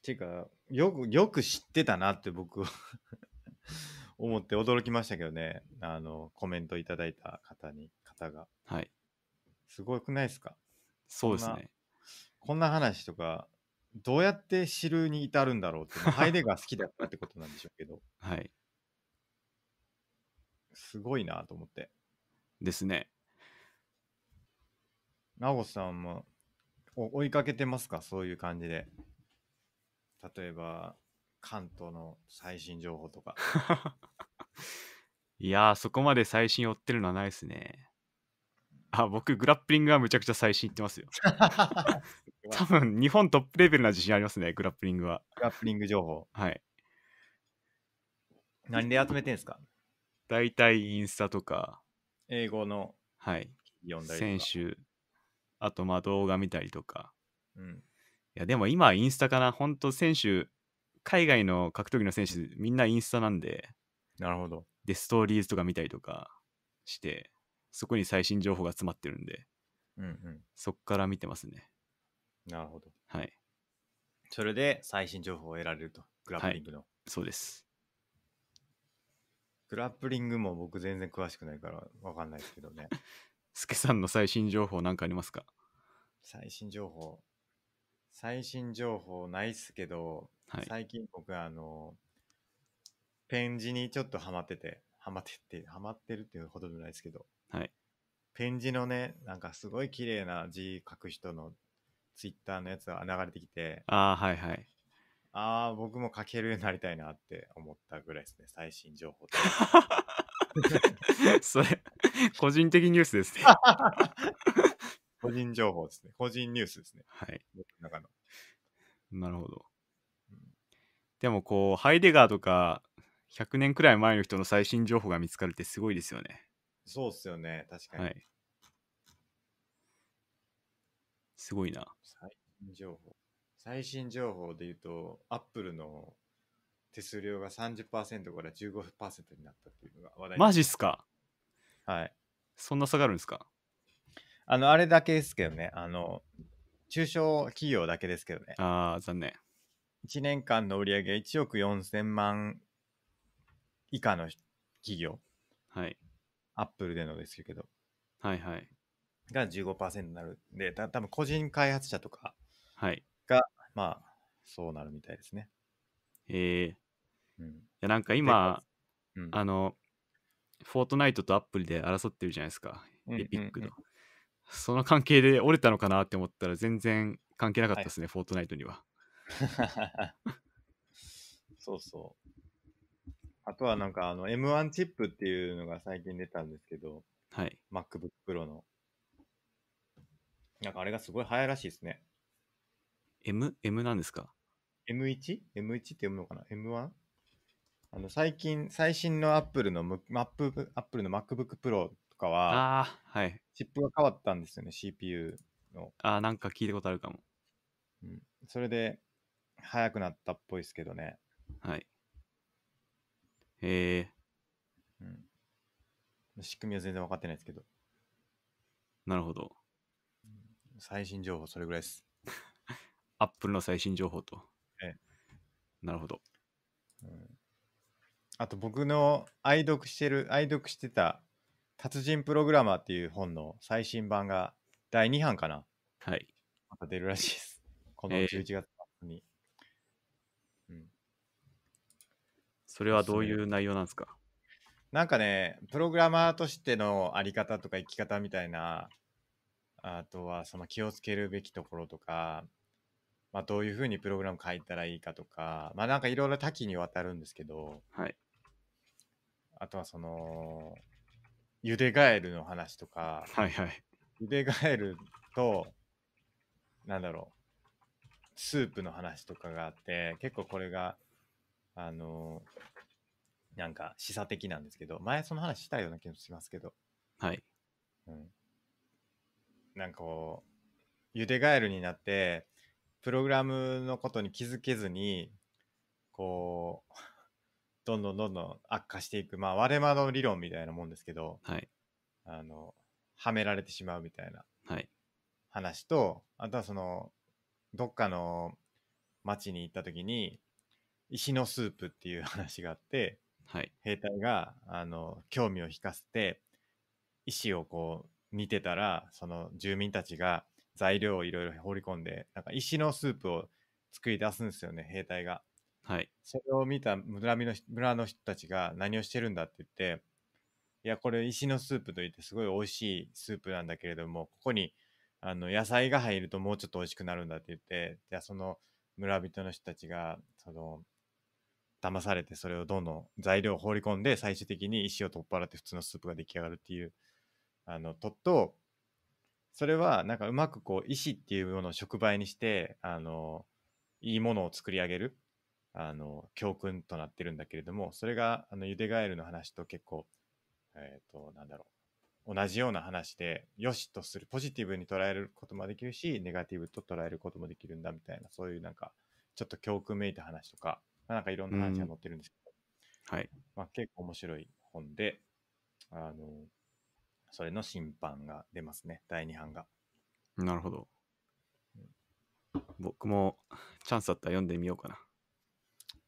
Speaker 1: ていうか、よく、よく知ってたなって僕 思って驚きましたけどね。あの、コメントいただいた方に、方が。はい。すごくないですかそうですね。こんな話とかどうやって知るに至るんだろうって、ハイデガー好きだったってことなんでしょうけど はいすごいなと思ってですねなおさんも追いかけてますかそういう感じで例えば関東の最新情報とか
Speaker 2: いやそこまで最新追ってるのはないですねあ僕グラップリングはむちゃくちゃ最新いってますよ 多分日本トップレベルな自信ありますね、グラップリングは。グラップリング情報。はい。何で集めてんですか大体インスタとか、
Speaker 1: 英語の、はい、読んだり選
Speaker 2: 手、あとまあ動画見たりとか。うん、いや、でも今インスタかな、本当選手、海外の格闘技の選手、みんなインスタなんで、なるほど。で、ストーリーズとか見たりとかして、そこに最新情報が詰まってるんで、うんうん、そこから見てますね。なるほど。はい。
Speaker 1: それで最新情報を得られると、グラップリングの。は
Speaker 2: い、そうです。
Speaker 1: グラップリングも僕全然詳しくないから分かんないですけどね。
Speaker 2: スケさんの最新情報何かありますか
Speaker 1: 最新情報。最新情報ないっすけど、はい、最近僕あの、ペン字にちょっとハマってて、ハマってって、ハマってるっていうほどでもないですけど、はい、ペン字のね、なんかすごい綺麗な字書く人のツイッターのやつが流れてきて、
Speaker 2: ああ、はいはい。
Speaker 1: ああ、僕も書けるようになりたいなって思ったぐらいですね、最新情報 それ、個人的ニュースですね。個人情報ですね。個人ニュースですね。はい。中の。な
Speaker 2: るほど。でもこう、ハイデガーとか、100年くらい前の人の最新情報が見つかるってすごいですよね。
Speaker 1: そうっすよね、確かに。はいすごいな。最新情報。最新情報で言うと、アップルの手数料が30%から15%になったっていうのが話題マジっすかはい。そんな下がるんですかあの、あれだけですけどね。あの、中小企業だけですけどね。ああ、残念。1年間の売り上げ1億4000万以下の企業。はい。アップルでのですけど。はいはい。が15%になるんで、た多分個人開発者とかはい。が、まあ、そうなるみたいですね。
Speaker 2: えー、うん、いやなんか今、うん、あの、フォートナイトとアップルで争ってるじゃないですか、エピックの。その関係で折れたのかなって思ったら全然関係なかったですね、はい、フォートナイトには。
Speaker 1: そうそう。あとはなんかあの M1 チップっていうのが最近出たんですけど、はい、MacBook Pro の。なんかあれがすごい早いらしいですね。M? M なんですか M1?M1 M1 って読むのかな ?M1? あの最近、最新の Apple のマップ Apple の MacBook Pro とかは、ああ、はい。チップが変わったんですよね、CPU の。ああ、なんか聞いたことあるかも。うん、それで、早くなったっぽいですけどね。
Speaker 2: はい。へえ。う
Speaker 1: ん。仕組みは全然分かってないですけど。なるほど。最新情報、それぐらいです。アップルの最新情報と。ええ、なるほど、うん。あと僕の愛読してる、愛読してた達人プログラマーっていう本の最新版が第2版かな。はい。また出るらしいです。この11月に。えー、うん、それはどういう内容なんですかなんかね、プログラマーとしてのあり方とか生き方みたいなあとはその気をつけるべきところとか、まあ、どういうふうにプログラム書いたらいいかとか、まあ、なんかいろいろ多岐にわたるんですけど、はい、あとはその、ゆでガエルの話とか、はいはい、ゆでガエルと、なんだろう、スープの話とかがあって、結構これが、あの、なんか示唆的なんですけど、前その話したような気もしますけど、はい。うん、なんかこう、ゆでガエルになって、プログラムのことに気づけずに、こう、どんどんどんどん悪化していく、まあ、割れ窓理論みたいなもんですけど、はい、あの、はめられてしまうみたいな話と、はい、あとはその、どっかの町に行った時に、石のスープっていう話があって、はい、兵隊があの興味を引かせて石をこう見てたらその住民たちが材料をいろいろ放り込んでなんか石のスープを作り出すんですよね兵隊が。はい、それを見た村の村の人たちが何をしてるんだって言っていやこれ石のスープといってすごい美味しいスープなんだけれどもここにあの野菜が入るともうちょっと美味しくなるんだって言ってじゃあその村人の人たちがその騙されてそれをどんどん材料を放り込んで最終的に石を取っ払って普通のスープが出来上がるっていうあのととそれはなんかうまくこう意思っていうものを触媒にしてあのいいものを作り上げるあの教訓となってるんだけれどもそれがあのゆでガエルの話と結構えっ、ー、となんだろう同じような話でよしとするポジティブに捉えることもできるしネガティブと捉えることもできるんだみたいなそういうなんかちょっと教訓めいた話とかなんかいろんな話が載ってるんですけど、うん、はいまあ、結構面白い本であのそれの審判が出ますね、第2版が。
Speaker 2: なるほど。僕もチャンスあった
Speaker 1: ら読んでみようかな。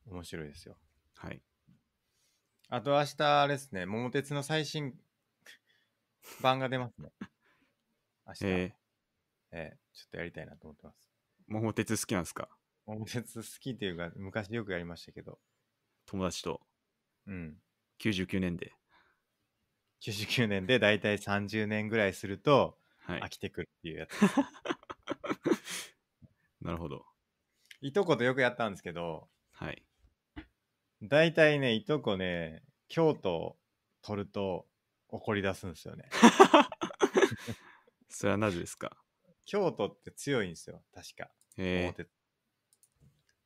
Speaker 1: 面白いですよ。はい。あと明日あれですね、桃鉄の最新版が出ますね。明日。えー、えー、ちょっとやりたいなと思ってます。桃鉄好きなんですか桃鉄好きっていうか、昔よくやりましたけど。友達と。うん。99年で。99年で大体30年ぐらいすると飽きてくるっていうやつ、なるほどい、とことよくやったんですけどはい大体ねいとこね京都取ると怒り出すんですよね それはなぜですか京都って強いんですよ確か、え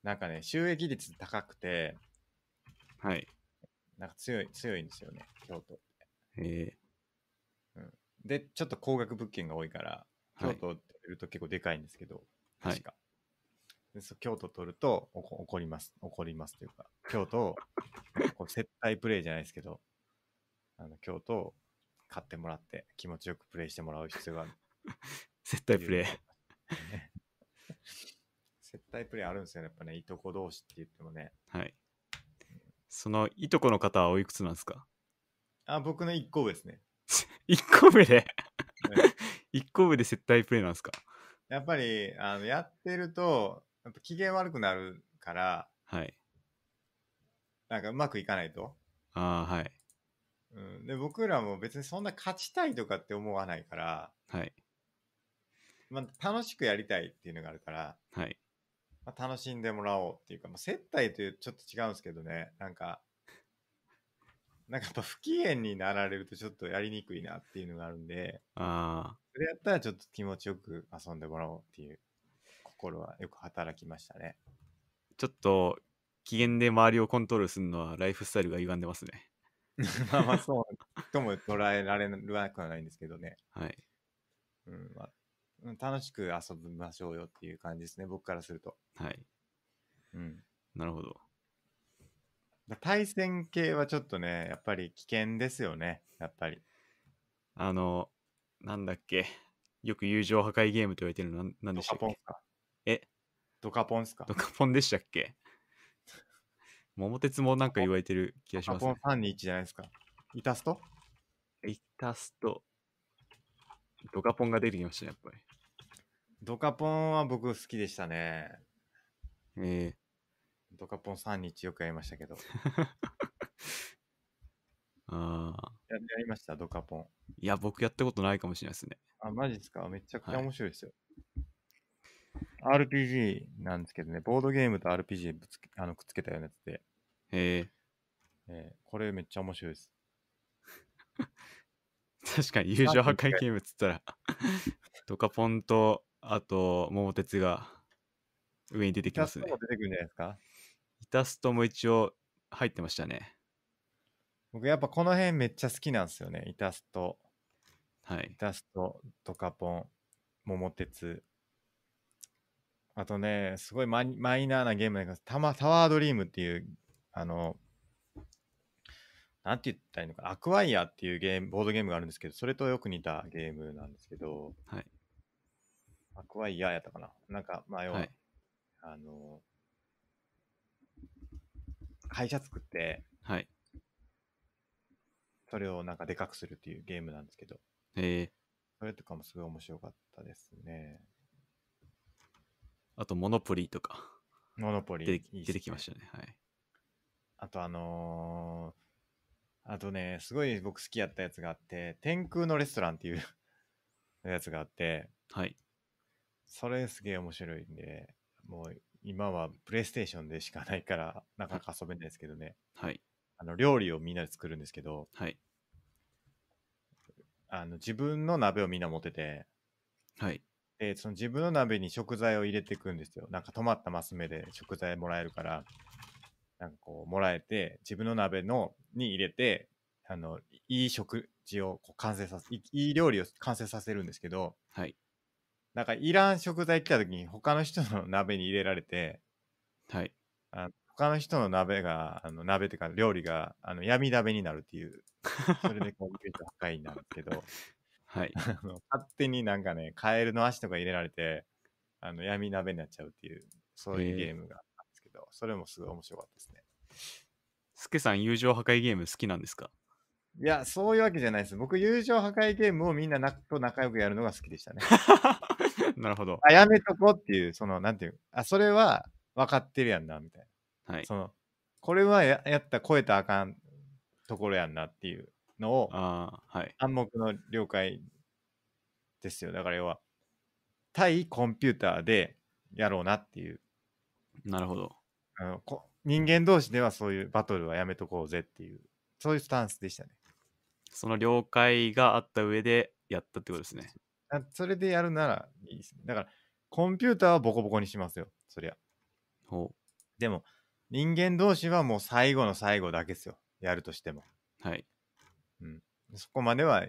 Speaker 1: なんかね収益率高くてはいなんか強い強いんですよね京都えー、うん、で、ちょっと高額物件が多いから、京都ってると結構でかいんですけど、はい、確か。で京都取ると怒ります。怒りますというか、京都を、接待プレイじゃないですけど、あの京都を買ってもらって気持ちよくプレイしてもらう必要がある。接待プレイ。接待プレイあるんですよね。やっぱね、いとこ同士って言ってもね。
Speaker 2: はい。そのいとこの方はおいくつなんです
Speaker 1: かあ、僕の1個上ですね。
Speaker 2: 1 個上で1 個上で接待プレイなんですか
Speaker 1: やっぱりあのやってるとやっぱ機嫌悪くなるからはいなんかうまくいかないとああはい、うん、で僕らも別にそんな勝ちたいとかって思わないからはい、まあ、楽しくやりたいっていうのがあるからはい、まあ、楽しんでもらおうっていうか、まあ、接待というちょっと違うんですけどねなんかなんかやっぱ不機嫌になられるとちょっとやりにくいなっていうのがあるんで、あそれやったらちょっと気持ちよく遊んでもらおうっていう心はよく働きましたね。
Speaker 2: ちょっと機嫌で周りをコントロールするのはライフスタイルが歪んでますね。
Speaker 1: まあまあそうとも捉えられなくはないんですけどね。はい。うんまあ、楽しく遊びましょうよっていう感じですね、僕からすると。はい。うん。なるほど。対戦系はちょっとね、やっぱり危険ですよね、やっぱり。あの、なんだっけ。よく友情破壊ゲームと言われてるのなんでしたっポンっけすかえ、ドカポンっすかドカポン
Speaker 2: でしたっけ 桃鉄もなんか言われてる気がしますポン
Speaker 1: 321じゃないですか。いたすといたすとドカポンが出てきましたね、やっぱり。ドカポンは僕好きでしたね。えドカポン3日よくやりましたけど。ああ。やりました、ドカポン。いや、僕やったことないかもしれないですね。あ、マジですかめちゃくちゃ面白いですよ。はい、RPG なんですけどね、ボードゲームと RPG ぶつけあのくっつけたようなやつで。へえ。えー、これめっちゃ面白いです。確かに友情破壊ゲームっつったら
Speaker 2: ドカポンとあと桃鉄が上に出てきますね。出てくるんじゃないですかダストも一応入ってましたね。僕や
Speaker 1: っぱこの辺めっちゃ好きなんですよね。イタスト、はい、イタスト、ドカポン、桃鉄。あとね、すごいマイマイナーなゲームだけど、タタワードリームっていう、あの、なんて言ったらいいのかな、アクワイアっていうゲーム、ボードゲームがあるんですけど、それとよく似たゲームなんですけど、はい、アクワイアやったかな。なんか、まあ、要は、はい、あの、会社作って、はい。それをなんかでかくするっていうゲームなんですけど。へえ。それとかもすごい面白かったですね。
Speaker 2: あと、モノポリーとか。モ
Speaker 1: ノポリー。出て、出てきましたね。はい。あと、あのー、あとね、すごい僕好きやったやつがあって、天空のレストランっていう やつがあって、はい。それすげえ面白いんで、もう今はプレイステーションでしかないからなかなか遊べないですけどね、はい、あの料理をみんなで作るんですけど、はい、あの自分の鍋をみんな持ってて、はい、でその自分の鍋に食材を入れていくんですよなんか止まったマス目で食材もらえるからなんかこうもらえて自分の鍋のに入れてあのいい食事をこう完成させいい料理を完成させるんですけど、はい、なんかいらん食材来た時に他の人の鍋に入れられて、はい。あ他の人の鍋が、あの鍋っていうか料理があの闇鍋になるっていう、それでコンピューター破壊になるけど、はい。あの勝手になんかね、カエルの足とか入れられて、あの闇鍋になっちゃうっていう、そういうゲームがあったんですけど、えー、それもすごい面白かったですね。
Speaker 2: すけさん、友情破壊ゲーム好きなんですか
Speaker 1: いや、そういうわけじゃないです。僕、友情破壊ゲームをみんななと仲良くやるのが好きでしたね。
Speaker 2: なるほど。
Speaker 1: あ、やめとこうっていう、その、なんていう、あ、それは分かってるやんな、みたいな。はい。その、これはやった、超えたあかんところやんなっていうのを、あはい、暗黙の了解ですよ。だから要は、対コンピューターでやろうなっていう。なるほど。あのこ人間同士ではそういうバトルはやめとこうぜっていう、そういうスタンスでしたね。その了解があった上でやったってことですね。あそれでやるならいいですね。だから、コンピューターはボコボコにしますよ、そりゃ。ほでも、人間同士はもう最後の最後だけですよ、やるとしても。はい。うん、そこまでは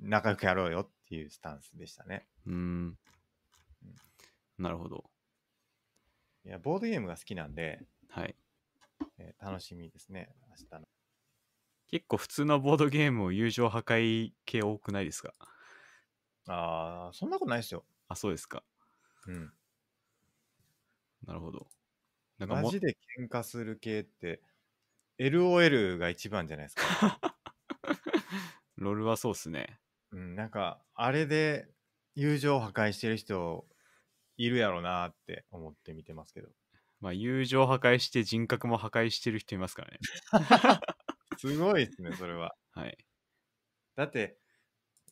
Speaker 1: 仲良くやろうよっていうスタンスでしたね。うーん。なるほど。いや、ボードゲームが好きなんで、はい。えー楽しみですね、明日の。結構普
Speaker 2: 通のボードゲームを友情破壊系多くないですかああ、そんな
Speaker 1: ことないですよ。あ、そうですか。うん。なるほど。なんかマジで喧嘩する系って、LOL が一番じゃないですか。ロールはそうっすね。うん、なんか、あれで友情を破壊してる人いるやろなって思って見てますけど。まあ友情破壊して人格も破壊してる人いますからね。すごいですね、それは。はい。だって、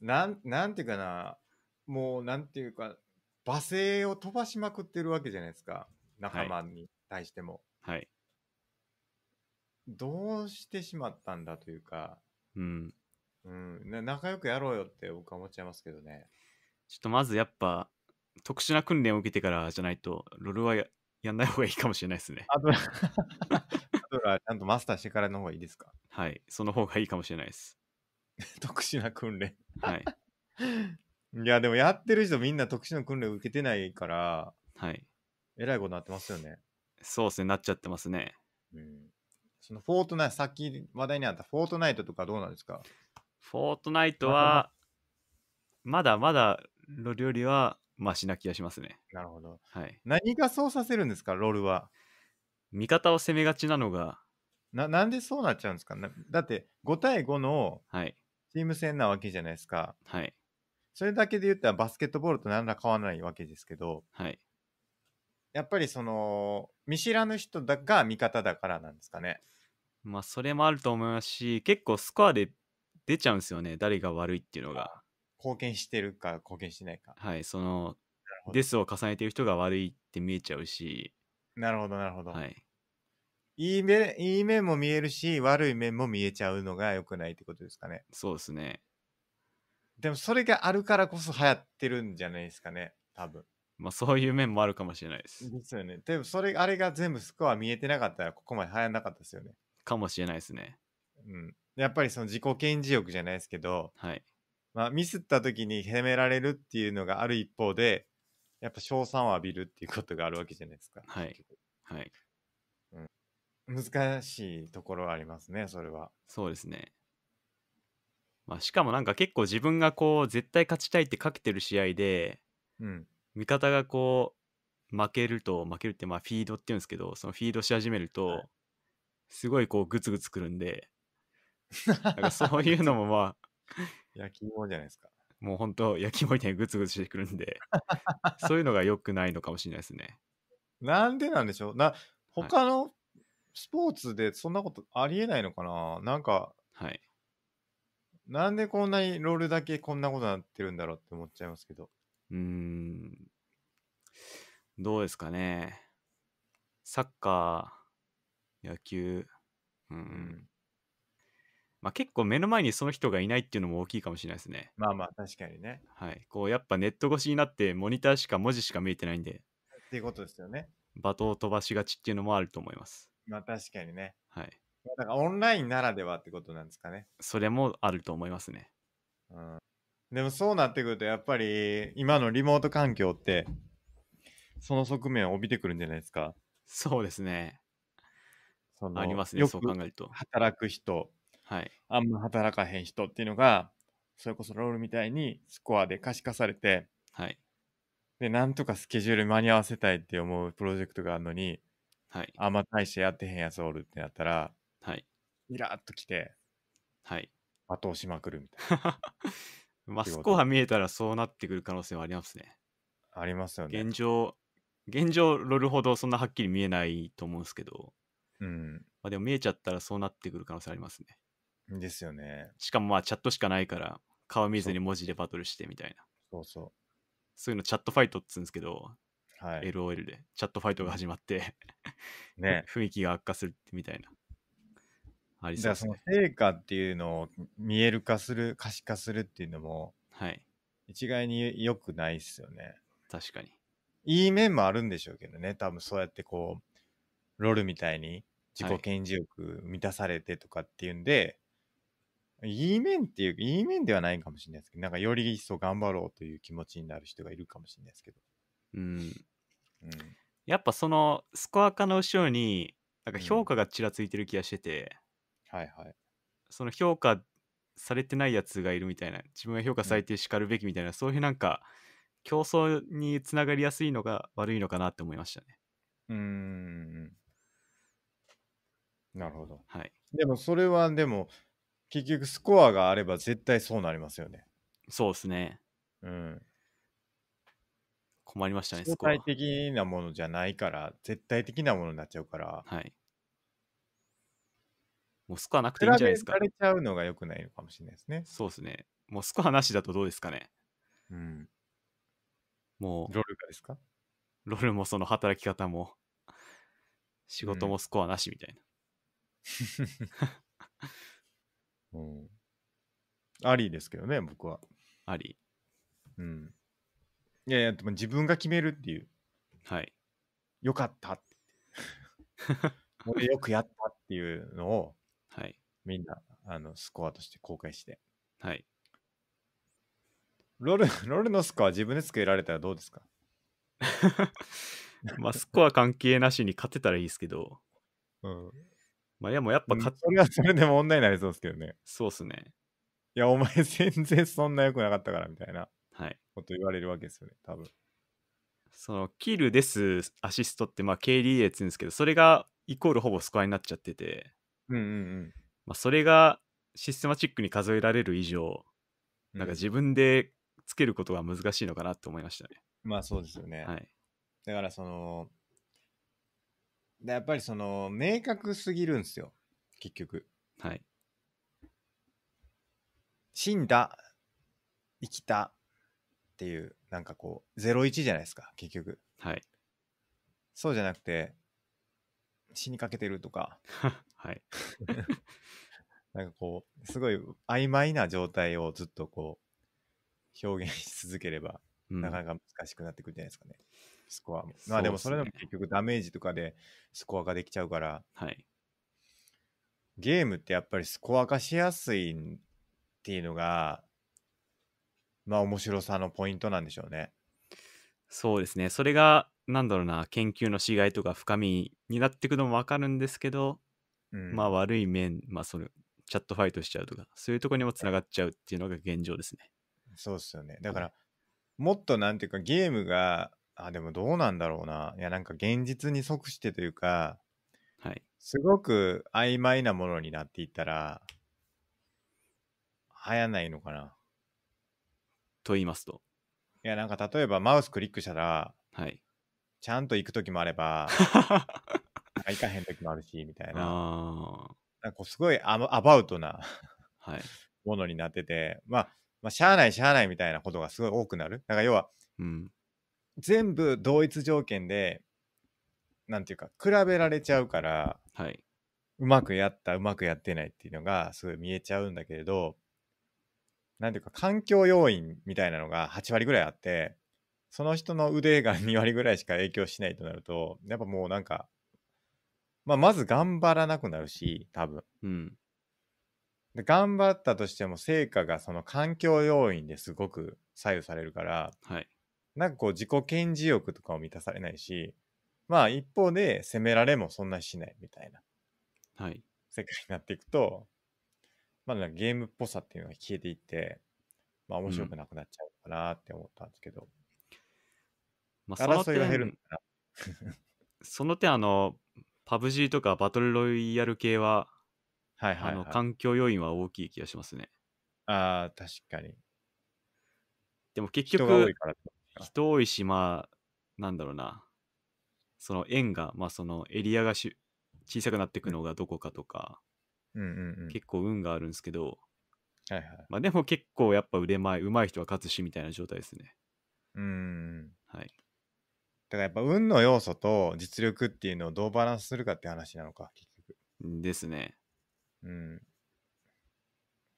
Speaker 1: なん、なんていうかな、もう、なんていうか、罵声を飛ばしまくってるわけじゃないですか。仲間に対しても。はい。どうしてしまったんだというか、うん。うん、仲良くやろうよって僕は思っちゃいますけどね。
Speaker 2: ちょっとまずやっぱ、特殊な訓練を受けてからじゃないと、ロールはややんない方がいいかもしれないで
Speaker 1: すね。プロはちゃんとマスターしてからの方がいいですかはい、その方がいいかもしれないです。特殊な訓練。はい。いや、でもやってる人みんな特殊な訓練を受けてないから、はい。えらいことになってますよね。そうですね、なっちゃってますね。うん。そのフォートナイト、さっき話題にあったフォートナイトとかどうなんですか
Speaker 2: フォートナイトは、まだまだロル
Speaker 1: よりはマシな気がしますね。なるほど。はい、何がそうさせるんですか、ロールは。味方を攻めがちなのが、ななんでそうなっちゃうんですかねだって5対5のはい、チーム戦なわけじゃないですかはい、それだけで言ったらバスケットボールと何ら変わらないわけですけどはい。やっぱりその見知らぬ人だが味方だからなんですかねまあ、それもあると思いますし、結構ス
Speaker 2: コアで出ちゃうんですよね、誰が悪いっていうのが。
Speaker 1: 貢献してるか貢献してないか
Speaker 2: はい、そのですデスを重ねてる人が悪いって見えちゃうし、
Speaker 1: なるほどなるほど、はい。いい面、いい面も見えるし、悪い面も見えちゃうのが良くないってことですかね。そうですね。でもそれがあるからこそ流行ってるんじゃないですかね、多分。まあそういう面
Speaker 2: もあるかもしれないで
Speaker 1: す。ですよね。でもそれ、あれが全部スコア見えてなかったら、ここまで流行らなかったですよね。かもしれないですね。うん。やっぱりその自己顕示欲じゃないですけど、はい。まあミスった時に責められるっていうのがある一方で、やっぱ賞賛を浴びるっていうことがあるわけじゃないですか。はい。はい。難しいところありますね、それは。そうですね。
Speaker 2: まあ、しかもなんか結構自分がこう絶対勝ちたいってかけてる試合で、うん、味方がこう負けると負けるってまあフィードっていうんですけどそのフィードし始めると、すごいこうグツグツくるんで なんかそういうのもまあ焼き芋じゃないですかもうほんと焼き芋みたいにグツグツしてくる
Speaker 1: んで そういうのが良くないのかもしれないですねなんでなんでしょうな他のスポーツでそんなことありえないのかななんか、はい。なんでこんなにロールだけこんなことになってるんだろうって思っちゃいますけど。
Speaker 2: うーん。どうですかね。サッカー、野球、うん、うん。まあ結構目の前にその人がいないっていうのも大きいかもしれないですね。
Speaker 1: まあまあ確かにね。
Speaker 2: はい。こうやっぱネット越しになってモニターしか文字しか見えてないんで。っ
Speaker 1: ていうことですよね。
Speaker 2: バトを飛ばしがちっていうのもあると思います。
Speaker 1: まあ確かにね。はい。だからオンラインならではってことなんですかね。それもあると思いますね。うん、でもそうなってくるとやっぱり今のリモート環境ってその側面を帯びてくるんじゃないですか。そうですね。ありますね、そう考えると。働く人、はい、あんま働かへん人っていうのが、それこそロールみたいにスコアで可視化されて、はい、で、なんとかスケジュール間に合わせたいって思うプロジェクトがあるのに、はい。あんま大してやってへんやつおるってなったら、はい。イラっときて、はい。罵倒しまくるみたいな。マスコア見えたらそうなってくる可能性はありま
Speaker 2: すね。ありますよね。現状、現状、ロールほどそんなはっきり見えないと思うんですけど、うん。まあでも見えちゃったらそうなってくる可能性ありますね。ですよね。しかもまあチャットしかないから、顔見ずに文字でバトルしてみたいな。そうそう。そういうのチャットファイトっつうんですけど、はい、LOL でチャットファイトが始まって
Speaker 1: ね、雰囲気が悪化するみたいな。ありそうです、ね、その成果っていうのを見える化する、可視化するっていうのも、はい、一概に良くないですよね。確かに。いい面もあるんでしょうけどね、多分そうやってこう、ロールみたいに自己顕示欲満たされてとかっていうんで、はい、いい面っていう、いい面ではないかもしれないですけど、なんかより一層頑張ろうという気持ちになる人がいるかもしれないですけど。うん。やっぱそのスコア化の後
Speaker 2: ろになんか評価がちらついてる気がしてて、はいはいその評価されてないやつがいるみたいな自分が評価されてしかるべきみたいな、そういうなんか競争につながりやすいのが悪いのかなって思いましたね。
Speaker 1: うーんなるほどはいでもそれはでも結局スコアがあれば絶対そうなりますよねそうですねうん困りましたね、そ相対的なものじゃないから、絶対的なものになっちゃうから。はい。もうスコアなくていいんじゃないですか。比べられちゃうのが良
Speaker 2: くないのかもしれないですね。そうですね。もうスコアなしだとどうですかね。うん。もう。ロールがですかロールもその働き方も、
Speaker 1: 仕事もスコアなしみたいな。うん。あり、ですけどね、僕は。あり。うん。いやいや、でも自分が決めるっていう、はい。よかったって。よくやったっていうのをはい。みんなあのスコアとして公開して。はい。ロール、ロールのスコア自分でつけられたらどうですか まあ、スコア関係なしに勝てたらいいですけど、うん。まあ、いや、もうやっぱ勝っ、それは それで問題になりそうですけどね。そうっすね。いや、お前全然そんな良くなかったからみたいな。はい。こと言われるわけですよね、多分。
Speaker 2: その、キルです、アシストって、まあ、KDA って言うんですけど、それがイコールほぼスコアになっちゃってて、
Speaker 1: うんうん
Speaker 2: まあ、それがシステマチックに数えられる以上、なんか自分でつけることが難しいのかなって思い
Speaker 1: ましたね。まあそうですよね。はい。だからその、でやっぱりその、明確すぎるんですよ、結局。はい。死んだ、生きた、っていう、なんかこう、01じゃないですか、結局。はい。そうじゃなくて、死にかけてるとか。はい。なんかこう、すごい曖昧な状態をずっとこう、表現し続ければ、なかなか難しくなってくるじゃないですかね。スコアも。まあでもそれでも結局ダメージとかでスコアができちゃうから、はい、ゲームってやっぱりスコア化しやすいっていうのが、まあ面白さのポイントなんでしょうね。
Speaker 2: そうですね。それが、なんだろうな、研究のしがいとか深みになっていくのもわかるんですけど、うん、まあ悪い面、まあそのチャットファイトしちゃうとか、そ
Speaker 1: ういうとこにもつながっちゃうっていうのが現状ですね。そうですよね。だから、もっとなんていうかゲームが、あ、でもどうなんだろうな。いや、なんか現実に即してというか、はい。すごく曖昧なものになっていったら、流行ないのかな。と言いますと。いや、なんか例えばマウスクリックしたら、はい。ちゃんと行く時もあれば、行かへん時もあるし、みたいな。なんかすごいアアバウトなはい、ものになってて、まあ、まあ、しゃあないしゃあないみたいなことがすごい多くなる。だから要は、うん、全部同一条件で、なんていうか、比べられちゃうから、はい、うまくやった、うまくやってないっていうのがすごい見えちゃうんだけれど、なんていうか環境要因みたいなのが8割ぐらいあってその人の腕が2割ぐらいしか影響しないとなるとやっぱもうなんか、まあ、まず頑張らなくなるし多分、うん、で頑張ったとしても成果がその環境要因ですごく左右されるから、はい、なんかこう自己顕示欲とかを満たされないしまあ一方で責められもそんなしないみたいな、はい、世界になっていくとまだゲームっぽさっていうのが消えていって、まあ面白くなくなっちゃうかなって思ったんですけど。うん、まあ、争いが減るんだな。
Speaker 2: その点、あの、パブ G とかバトルロイヤル系は、はいはい、はい、あの環境要因は大きい気がしますね。
Speaker 1: ああ、確かに。でも結局、人多い
Speaker 2: 人多いし、まあ、なんだろうな、その円が、まあそのエリアがし小さくなっていくのがどこかとか、うんうん結構運があるんですけど、はいはいまあ、でも結構やっぱ腕前上手い人は勝つしみたいな状態ですね
Speaker 1: うんはいだからやっぱ運の要素と実力っていうのをどうバランスするかって話なのか結局ですねうん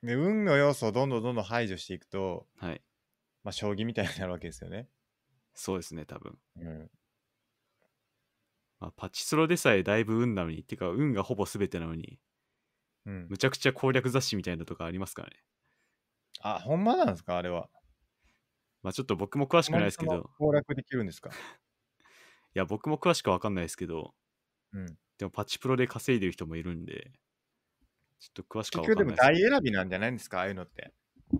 Speaker 1: で運の要素をどんどんどんどん排除していくと、はいまあ、将棋みたいになるわけですよねそうですね多分、うんまあ、パチスロでさえだい
Speaker 2: ぶ運なのにっていうか運がほぼ全てなのにうん、むちゃくちゃ攻略雑誌みたいなとかありますからね。
Speaker 1: あ、ほんまなんで
Speaker 2: すか、あれは。まあちょっと僕も詳しくないですけど。
Speaker 1: 攻略できるんですか い
Speaker 2: や、僕も詳しくわかんないですけど、
Speaker 1: うん、でもパチプロで稼いでる人もいるんで、ちょっと詳しくわかんないです、結局でも大選びなんじゃないんですか、ああいうのって。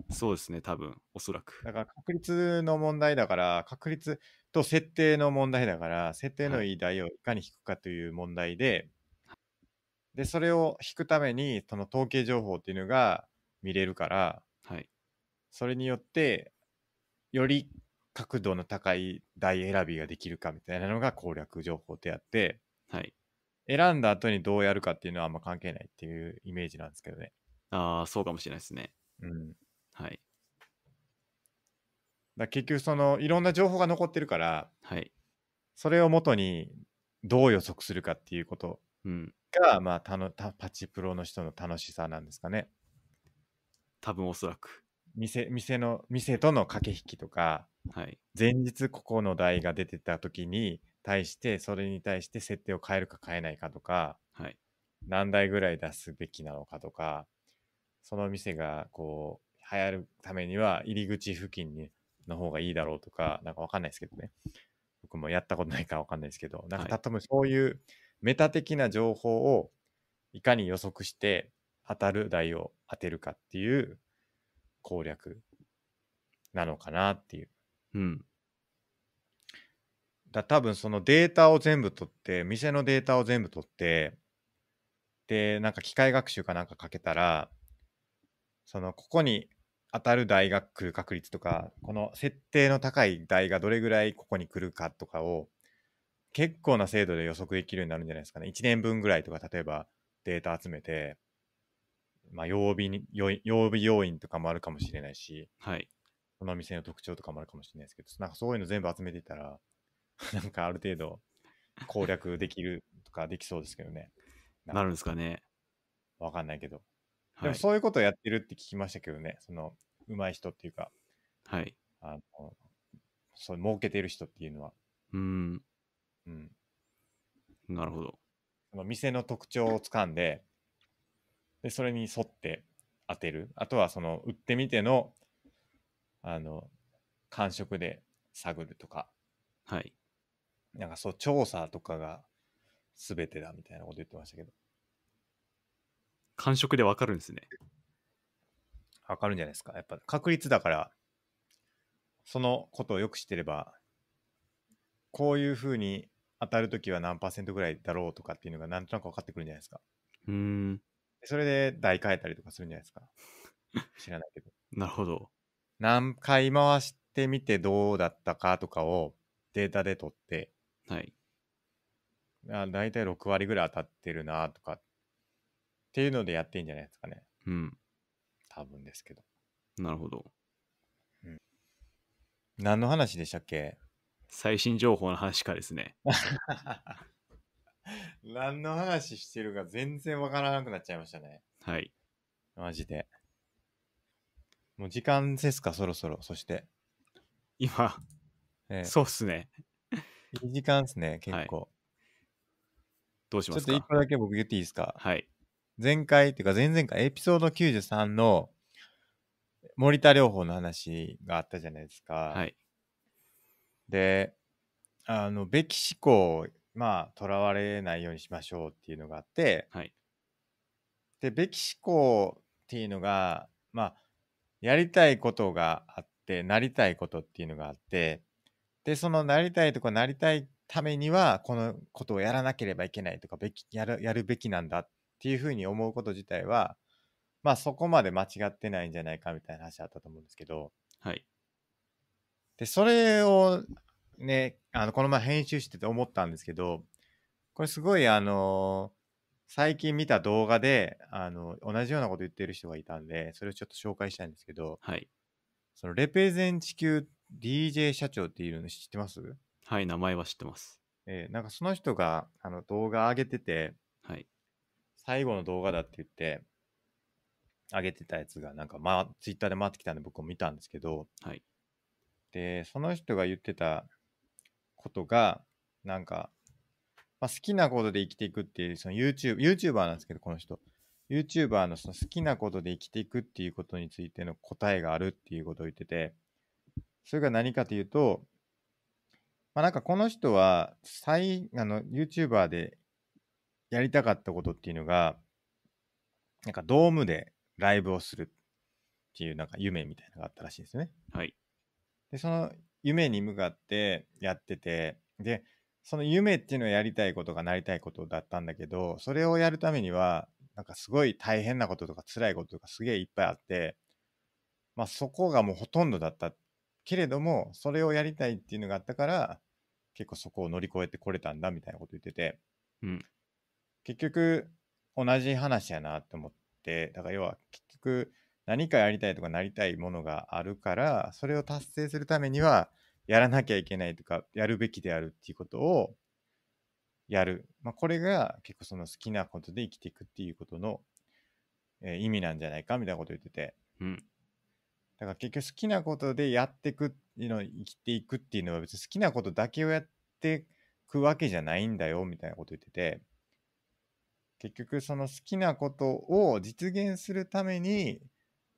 Speaker 1: そうですね、多分おそらく。だから確率の問題だから、確率と設定の問題だから、設定のいい台をいかに引くかという問題で、で、それを引くために、その統計情報っていうのが見れるから、はい、それによって、より角度の高い台選びができるかみたいなのが攻略情報であって、はい、選んだ後にどうやるかっていうのはあんま関係ないっていうイメージなんですけどね。ああ、そうかもしれないですね。うん。はい。だ結局、その、いろんな情報が残ってるから、はい。それをもとに、どう予測するかっていうこと。うん。が、まあ、たのたパチプロの人の楽しさなんですかね。多分おそらく。店店の店との駆け引きとか、はい、前日ここの台が出てた時に対してそれに対して設定を変えるか変えないかとか、はい、何台ぐらい出すべきなのかとかその店がこう流行るためには入り口付近にの方がいいだろうとかなんか分かんないですけどね僕もやったことないから分かんないですけどなんか、はい、多そういうメタ的な情報をいかに予測して当たる台を当てるかっていう攻略なのかなっていう。うん。だ多分そのデータを全部取って、店のデータを全部取って、で、なんか機械学習かなんかかけたら、そのここに当たる台が来る確率とか、この設定の高い台がどれぐらいここに来るかとかを結構な精度で予測できるようになるんじゃないですかね。1年分ぐらいとか、例えばデータ集めて、まあ、曜日に、曜日要因とかもあるかもしれないし、はい。この店の特徴とかもあるかもしれないですけど、なんかそういうの全部集めてたら、なんかある程度攻略できるとかできそうですけどね。なるんですかね。わかんないけど。でもそういうことをやってるって聞きましたけどね、はい、その、上手い人っていうか、はい。あの、そう、儲けてる人っていうのは。うん。うん、なるほど。その店の特徴をつかんで、で、それに沿って当てる。あとは、その、売ってみての、あの、感触で探るとか。はい。なんかそう、調査とかが全てだみたいなこと言ってましたけど。感触でわかるんですね。わかるんじゃないですか。やっぱ確率だから、そのことをよく知ってれば、こういうふうに当たるときは何パーセントぐらいだろうとかっていうのがなんとなく分かってくるんじゃないですか。うんそれで台変えたりとかするんじゃないですか。知らないけど。なるほど。何回回してみてどうだったかとかをデータで取って、はい。あ大体6割ぐらい当たってるなとかっていうのでやってんじゃないですかね。うん。多分ですけど。なるほど。うん。何の話でしたっけ
Speaker 2: 最新情報の話かですね。
Speaker 1: 何の話してるか全然わからなくなっちゃいましたね。はい。マジで。もう時間ですか、そろそろ。そして。今、ええ、そうっすね。2時間っすね、結構。はい、どうしますかちょっと1個だけ僕言っていいですか。はい。前回っていうか前々回、エピソード93の森田療法の話があったじゃないですか。はい。で、あの、べき思考、まあ、とらわれないようにしましょうっていうのがあって、はい。で、べき思考っていうのが、まあ、やりたいことがあって、なりたいことっていうのがあって、で、そのなりたいとかなりたいためには、このことをやらなければいけないとか、べきやるやるべきなんだっていうふうに思うこと自体は、まあそこまで間違ってないんじゃないかみたいな話あったと思うんですけど、はい。で、それをね、あの、この前編集してて思ったんですけど、これすごいあの最近見た動画で、あの、同じようなこと言ってる人がいたんで、それをちょっと紹介したいんですけど、はい。その、レペゼン地球 DJ 社長っていうの知ってますはい、名前は知ってます。えー、なんかその人が、あの、動画上げてて、はい。最後の動画だって言って、上げてたやつが、なんか、まあ、ツイッターで回ってきたんで僕も見たんですけど、はい。で、その人が言ってたことが、なんか、まあ、好きなことで生きていくっていう、その YouTube、YouTuber なんですけど、この人。YouTuber のその好きなことで生きていくっていうことについての答えがあるっていうことを言ってて、それが何かというと、まあ、なんかこの人は最あの YouTuber でやりたかったことっていうのが、なんかドームでライブをするっていうなんか夢みたいなのがあったらしいですよね。はい。で、その夢に向かってやってて、で、その夢っていうのはやりたいことがなりたいことだったんだけど、それをやるためには、なんかすごい大変なこととか辛いこととかすげえいっぱいあって、まあそこがもうほとんどだった。けれども、それをやりたいっていうのがあったから、結構そこを乗り越えてこれたんだみたいなこと言ってて、うん、結局同じ話やなって思って、だから要は結局何かやりたいとかなりたいものがあるからそれを達成するためにはやらなきゃいけないとかやるべきであるっていうことをやる、まあ、これが結構その好きなことで生きていくっていうことの、えー、意味なんじゃないかみたいなこと言ってて、うん、だから結局好きなことでやっていくの生きていくっていうのは別に好きなことだけをやってくわけじゃないんだよみたいなこと言ってて結局その好きなことを実現するために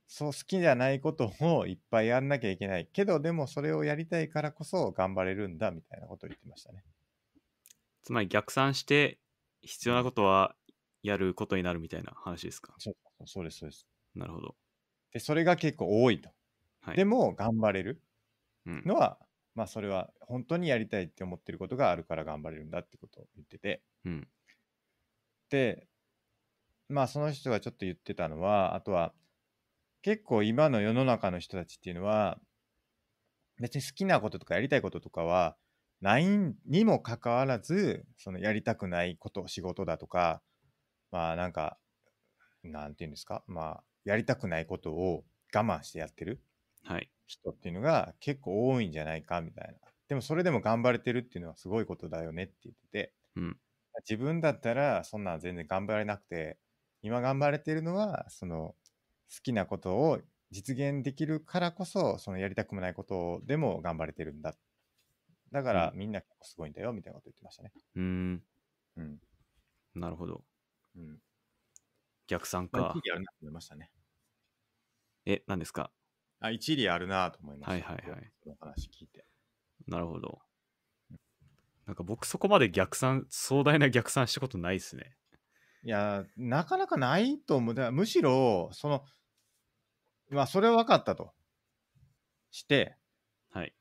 Speaker 1: そう好きじゃないことをいっぱいやんなきゃいけないけどでもそれをやりたいからこそ頑張れるんだみたいなことを言ってましたね
Speaker 2: つまり逆算して必要なこ
Speaker 1: とはやることになるみたいな話ですかそうそうですそうですなるほどでそれが結構多いと、はい、でも頑張れるのは、うん、まあそれは本当にやりたいって思ってることがあるから頑張れるんだってことを言ってて、うん、でまあその人がちょっと言ってたのはあとは結構今の世の中の人たちっていうのは、別に好きなこととかやりたいこととかは、ないにもかかわらず、そのやりたくないこと、仕事だとか、まあなんか、なんていうんですか、まあ、やりたくないことを我慢してやってる人っていうのが結構多いんじゃないかみたいな。でもそれでも頑張れてるっていうのはすごいことだよねって言ってて、うん、自分だったらそんなん全然頑張れなくて、今頑張れてるのは、その好きなことを実現できるからこそ、そのやりたくもないことでも頑張れてるんだ。だから、みんな結構すごいんだよみたいなこと言ってましたね。うん。うん。なるほど。うん。
Speaker 2: 逆算か。一理
Speaker 1: あるなと思いましたね。
Speaker 2: え、何ですか
Speaker 1: あ、一理あるなと思いました。はいはいはい。その話聞いて。
Speaker 2: なるほど。なんか僕そこまで逆算、壮大な逆算したことないですね。
Speaker 1: いや、なかなかないと思う。むしろ、その、まあ、それは分かったとして、はい。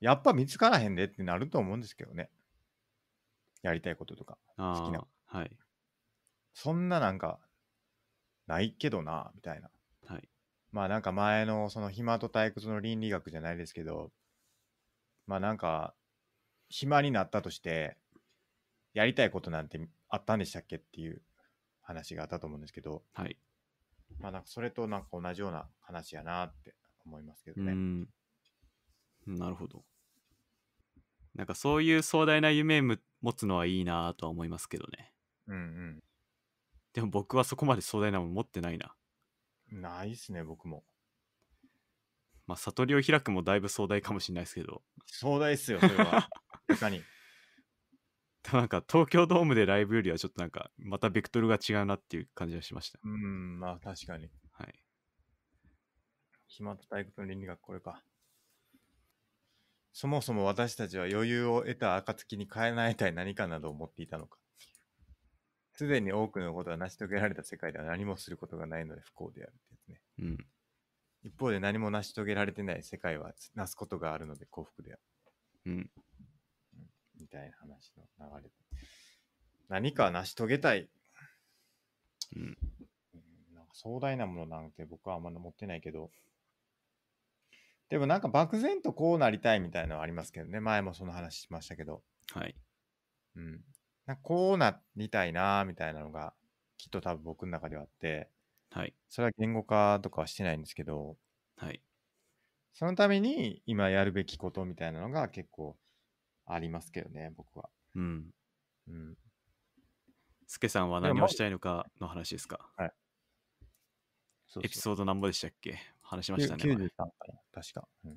Speaker 1: やっぱ見つからへんでってなると思うんですけどね。やりたいこととか、好きな。はい。そんななんか、ないけどな、みたいな。はい。まあなんか前のその暇と退屈の倫理学じゃないですけど、まあなんか、暇になったとして、やりたいことなんてあったんでしたっけっていう話があったと思うんですけど、はい。まあなんかそれとなんか同じような話やなって思いますけどね。うんなるほど。
Speaker 2: なんかそういう壮大な夢持つのはいいなとは思いますけどね。うんうん。でも僕はそこまで壮大なもの持ってないな。
Speaker 1: ないっすね、僕も。
Speaker 2: まあ、悟りを開くもだいぶ壮大かもしれないですけど。
Speaker 1: 壮大っすよ、それは。いかに。
Speaker 2: なんか東京ドームでライブよりはちょっとなんかまたベクトルが違うなっていう感じがしました。
Speaker 1: うん、まあ確かに。はい。暇と退屈の倫理学これか。そもそも私たちは余裕を得た暁に変えないたい何かなどを思っていたのか。すでに多くのことは成し遂げられた世界では何もすることがないので不幸であるってやつね。うん。一方で何も成し遂げられてない世界はなすことがあるので幸福である。うん。みたいな話の流れ何か成し遂げたい。うん。なんか壮大なものなんて僕はあんま持ってないけど。でもなんか漠然とこうなりたいみたいなのはありますけどね。前もその話しましたけど。はい。うん。なんかこうなりたいなみたいなのが、きっと多分僕の中ではあって。はい。それは言語化とかはしてないんですけど。はい。そのために今やるべきことみたいなのが結構ありますけどね、僕は。うん。うん。すけ
Speaker 2: さんは何をしたいのかの話ですか、はい、そうそうエピソード何ぼでしたっけ
Speaker 1: 話しましたね。93かな、確か。うん。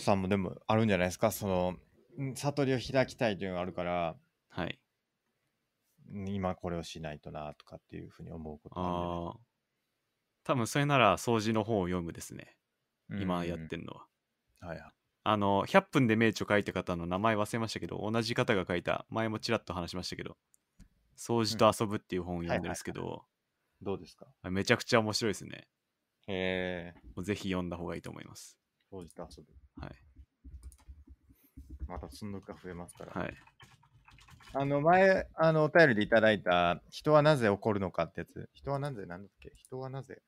Speaker 1: さんもでもあるんじゃないですかその、悟りを開きたいというのがあるから、はい。今これをしないとなとかっていうふうに思うことあ
Speaker 2: あ。多分それなら掃除の本を読むですね。今やってんのは。はい、はい。あの、100分で名著書いた方の名前忘れましたけど、同じ方が書いた、前もちらっと話しましたけど、掃除と遊ぶっていう本を読んでるんですけど、はいはい、どうですかめちゃくちゃ面白いですね。へえ。ぜひ読んだ方がいいと思います。
Speaker 1: 掃除と遊ぶ。はい。また積んどくが増えますから。はい。あの前、あのお便りでいただいた、人はなぜ怒るのかってやつ。人はなぜなんだっけ人はなぜ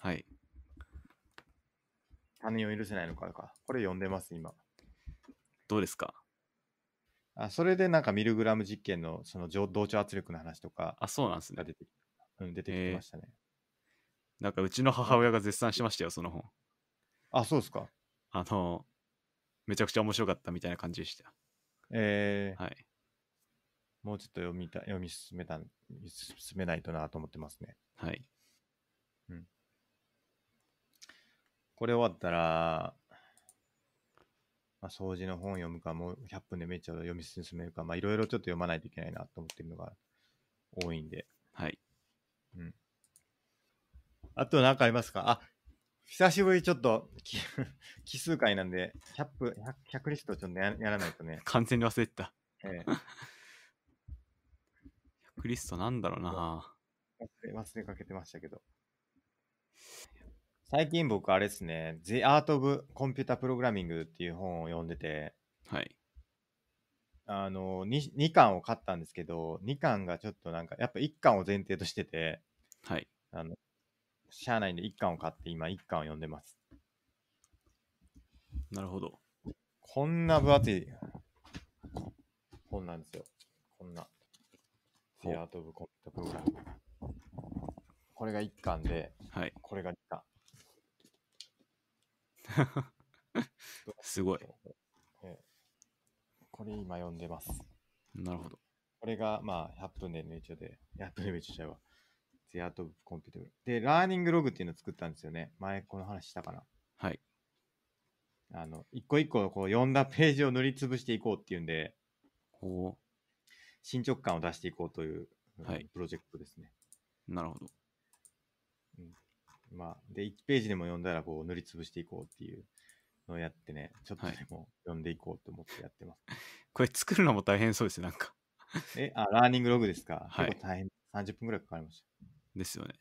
Speaker 1: はい。他人を許せないのかとか、これ読んでます、今。どうですかあそれでなんかミルグラム実験のその同調圧力の話とかあそうなんですね出て,、うん、出てきましたね、えー、なんかうちの母親が絶賛しましたよその本あそうですかあ
Speaker 2: のめちゃくちゃ面白かったみたいな感じでした
Speaker 1: えー、はいもうちょっと読みた読み進めた進めないとなと思ってますねはい、うん、これ終わったら、まあ、掃除の本読むか、もう100分でめっちゃ読み進めるか、まあ、いろいろちょっと読まないといけないなと思ってるのが多いんで。はい。うん。あと何かありますかあ、久しぶりちょっと、奇数回なんで、100分、100, 100リストちょっとややらないとね。完全に忘れてた。ええ。100 リストなんだろうな忘れ忘れかけてましたけど。最近僕あれですね、The Art of Computer Programming っていう本を読んでて、はい。あの 2, 2巻を買ったんですけど、2巻がちょっとなんか、やっぱ1巻を前提としてて、はい。あの、社内で1巻を買って今1巻を読んでます。なるほど。こんな分厚い本なんですよ。こんな。The Art of Computer Programming。これが1巻で、はい。これが2巻。すごい。これ今読んでます。なるほど。これが、まあ、100分で NHO で、100分で NHO ちゃうわ。で、ラーニングログっていうのを作ったんですよね。前、この話したかな。はい。あの、一個一個こう読んだページを塗りつぶしていこうっていうんで、進捗感を出していこうという、はい、プロジェクトですね。なるほど。まあ、で、1ページでも読んだらこう塗りつぶしていこうっていうのをやってね、ちょっとでも読んでいこうと思ってやってます。はい、これ作るのも大変そうですなんか。え、あ、ラーニングログですか。はい。大変。30分ぐらいかかりました。ですよね。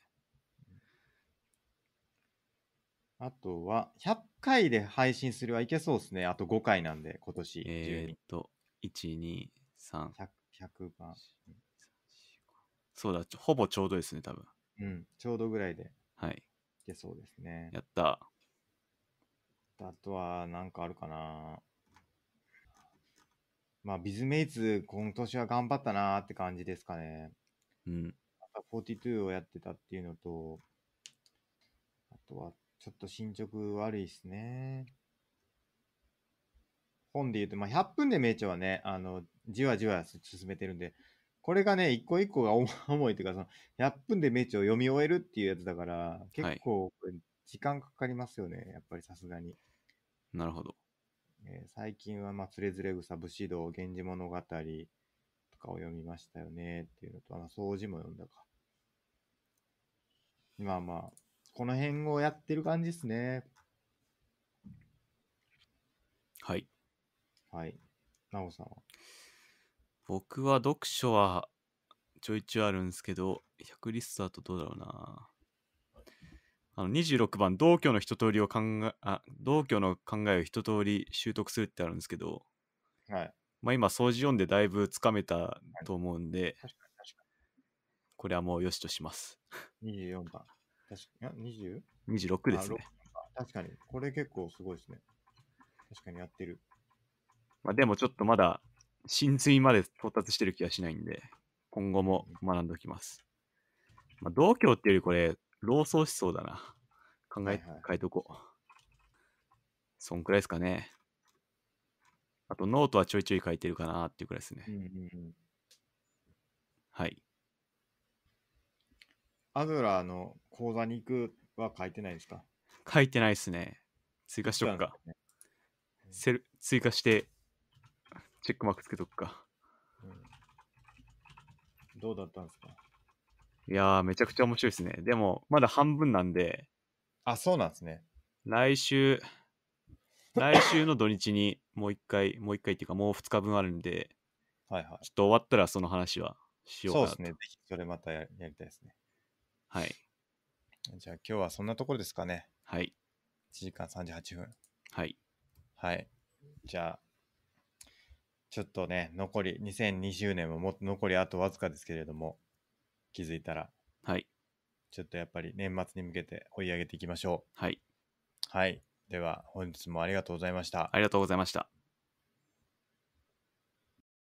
Speaker 1: あとは、100回で配信するはいけそうですね。あと5回なんで、今年。えー、っと、1、2、3。100, 100番。そうだ、ほぼちょうどですね、多分。うん、ちょうどぐらいで。はい。けそうですね。やった。あとは、なんかあるかな。まあ、ビズメイツ、今年は頑張ったなーって感じですかね。うん。あと42をやってたっていうのと、あとは、ちょっと進捗悪いっすね。本で言うと、まあ、100分で名著はね、あの、じわじわ進めてるんで、これがね、一個一個が 重いというか、その100分で名著を読み終えるっていうやつだから、結構時間かかりますよね、はい、やっぱりさすがに。なるほど。えー、最近は、まあ、つれずれ草、武士道、源氏物語とかを読みましたよねっていうのと、あの、掃除も読んだか。まあまあ、この辺をやってる感じですね。はい。はい。なおさんは僕
Speaker 2: は読書はちょいちょいあるんですけど、100リストだとどうだろうな。あの26番、同居の一通りを考え、あ、同居の考えを一通り習得するってあるんですけど、はい。まあ今、掃除読んでだいぶつかめたと思うんで、はい、これはもうよしとします。
Speaker 1: 24番。確かに、20?26 ですね。確かに、これ結構すごいですね。確かにやってる。
Speaker 2: まあでもちょっとまだ真髄まで到達してる気がしないんで、今後も学んでおきます。まあ、道教っていうよりこれ、老僧思想だな。考え、書いはい、えとこう。そんくらいですかね。あと、ノートはちょいちょい書いてるかなっていうくらいですね。はい。
Speaker 1: アドラーの講座に行くは書いてないですか
Speaker 2: 書いてないですね。追加しとくか、追加してチェックマークつけとくか。
Speaker 1: うん、どうだったんですか
Speaker 2: いやー、めちゃくちゃ面白いですね。でも、まだ半分なんで、
Speaker 1: あ、そうなんですね。
Speaker 2: 来週、来週の土日にもう一回、もう一回っていうか、もう二日分あるんで、はいはい。ちょっと終わった
Speaker 1: らその話はしようかそうですね。ぜひそれまたややりたいですね。はい。じゃあ今日はそんなところですかね。はい。1時間38分。はい。はい。じゃあちょっとね、残り、2020年ももっと残りあとわずかですけれども、気づいたら、はい。ちょっとやっぱり年末に向けて追い上げていきましょう。はい。はい。では、本日もありがとうございました。
Speaker 2: ありがとうございました。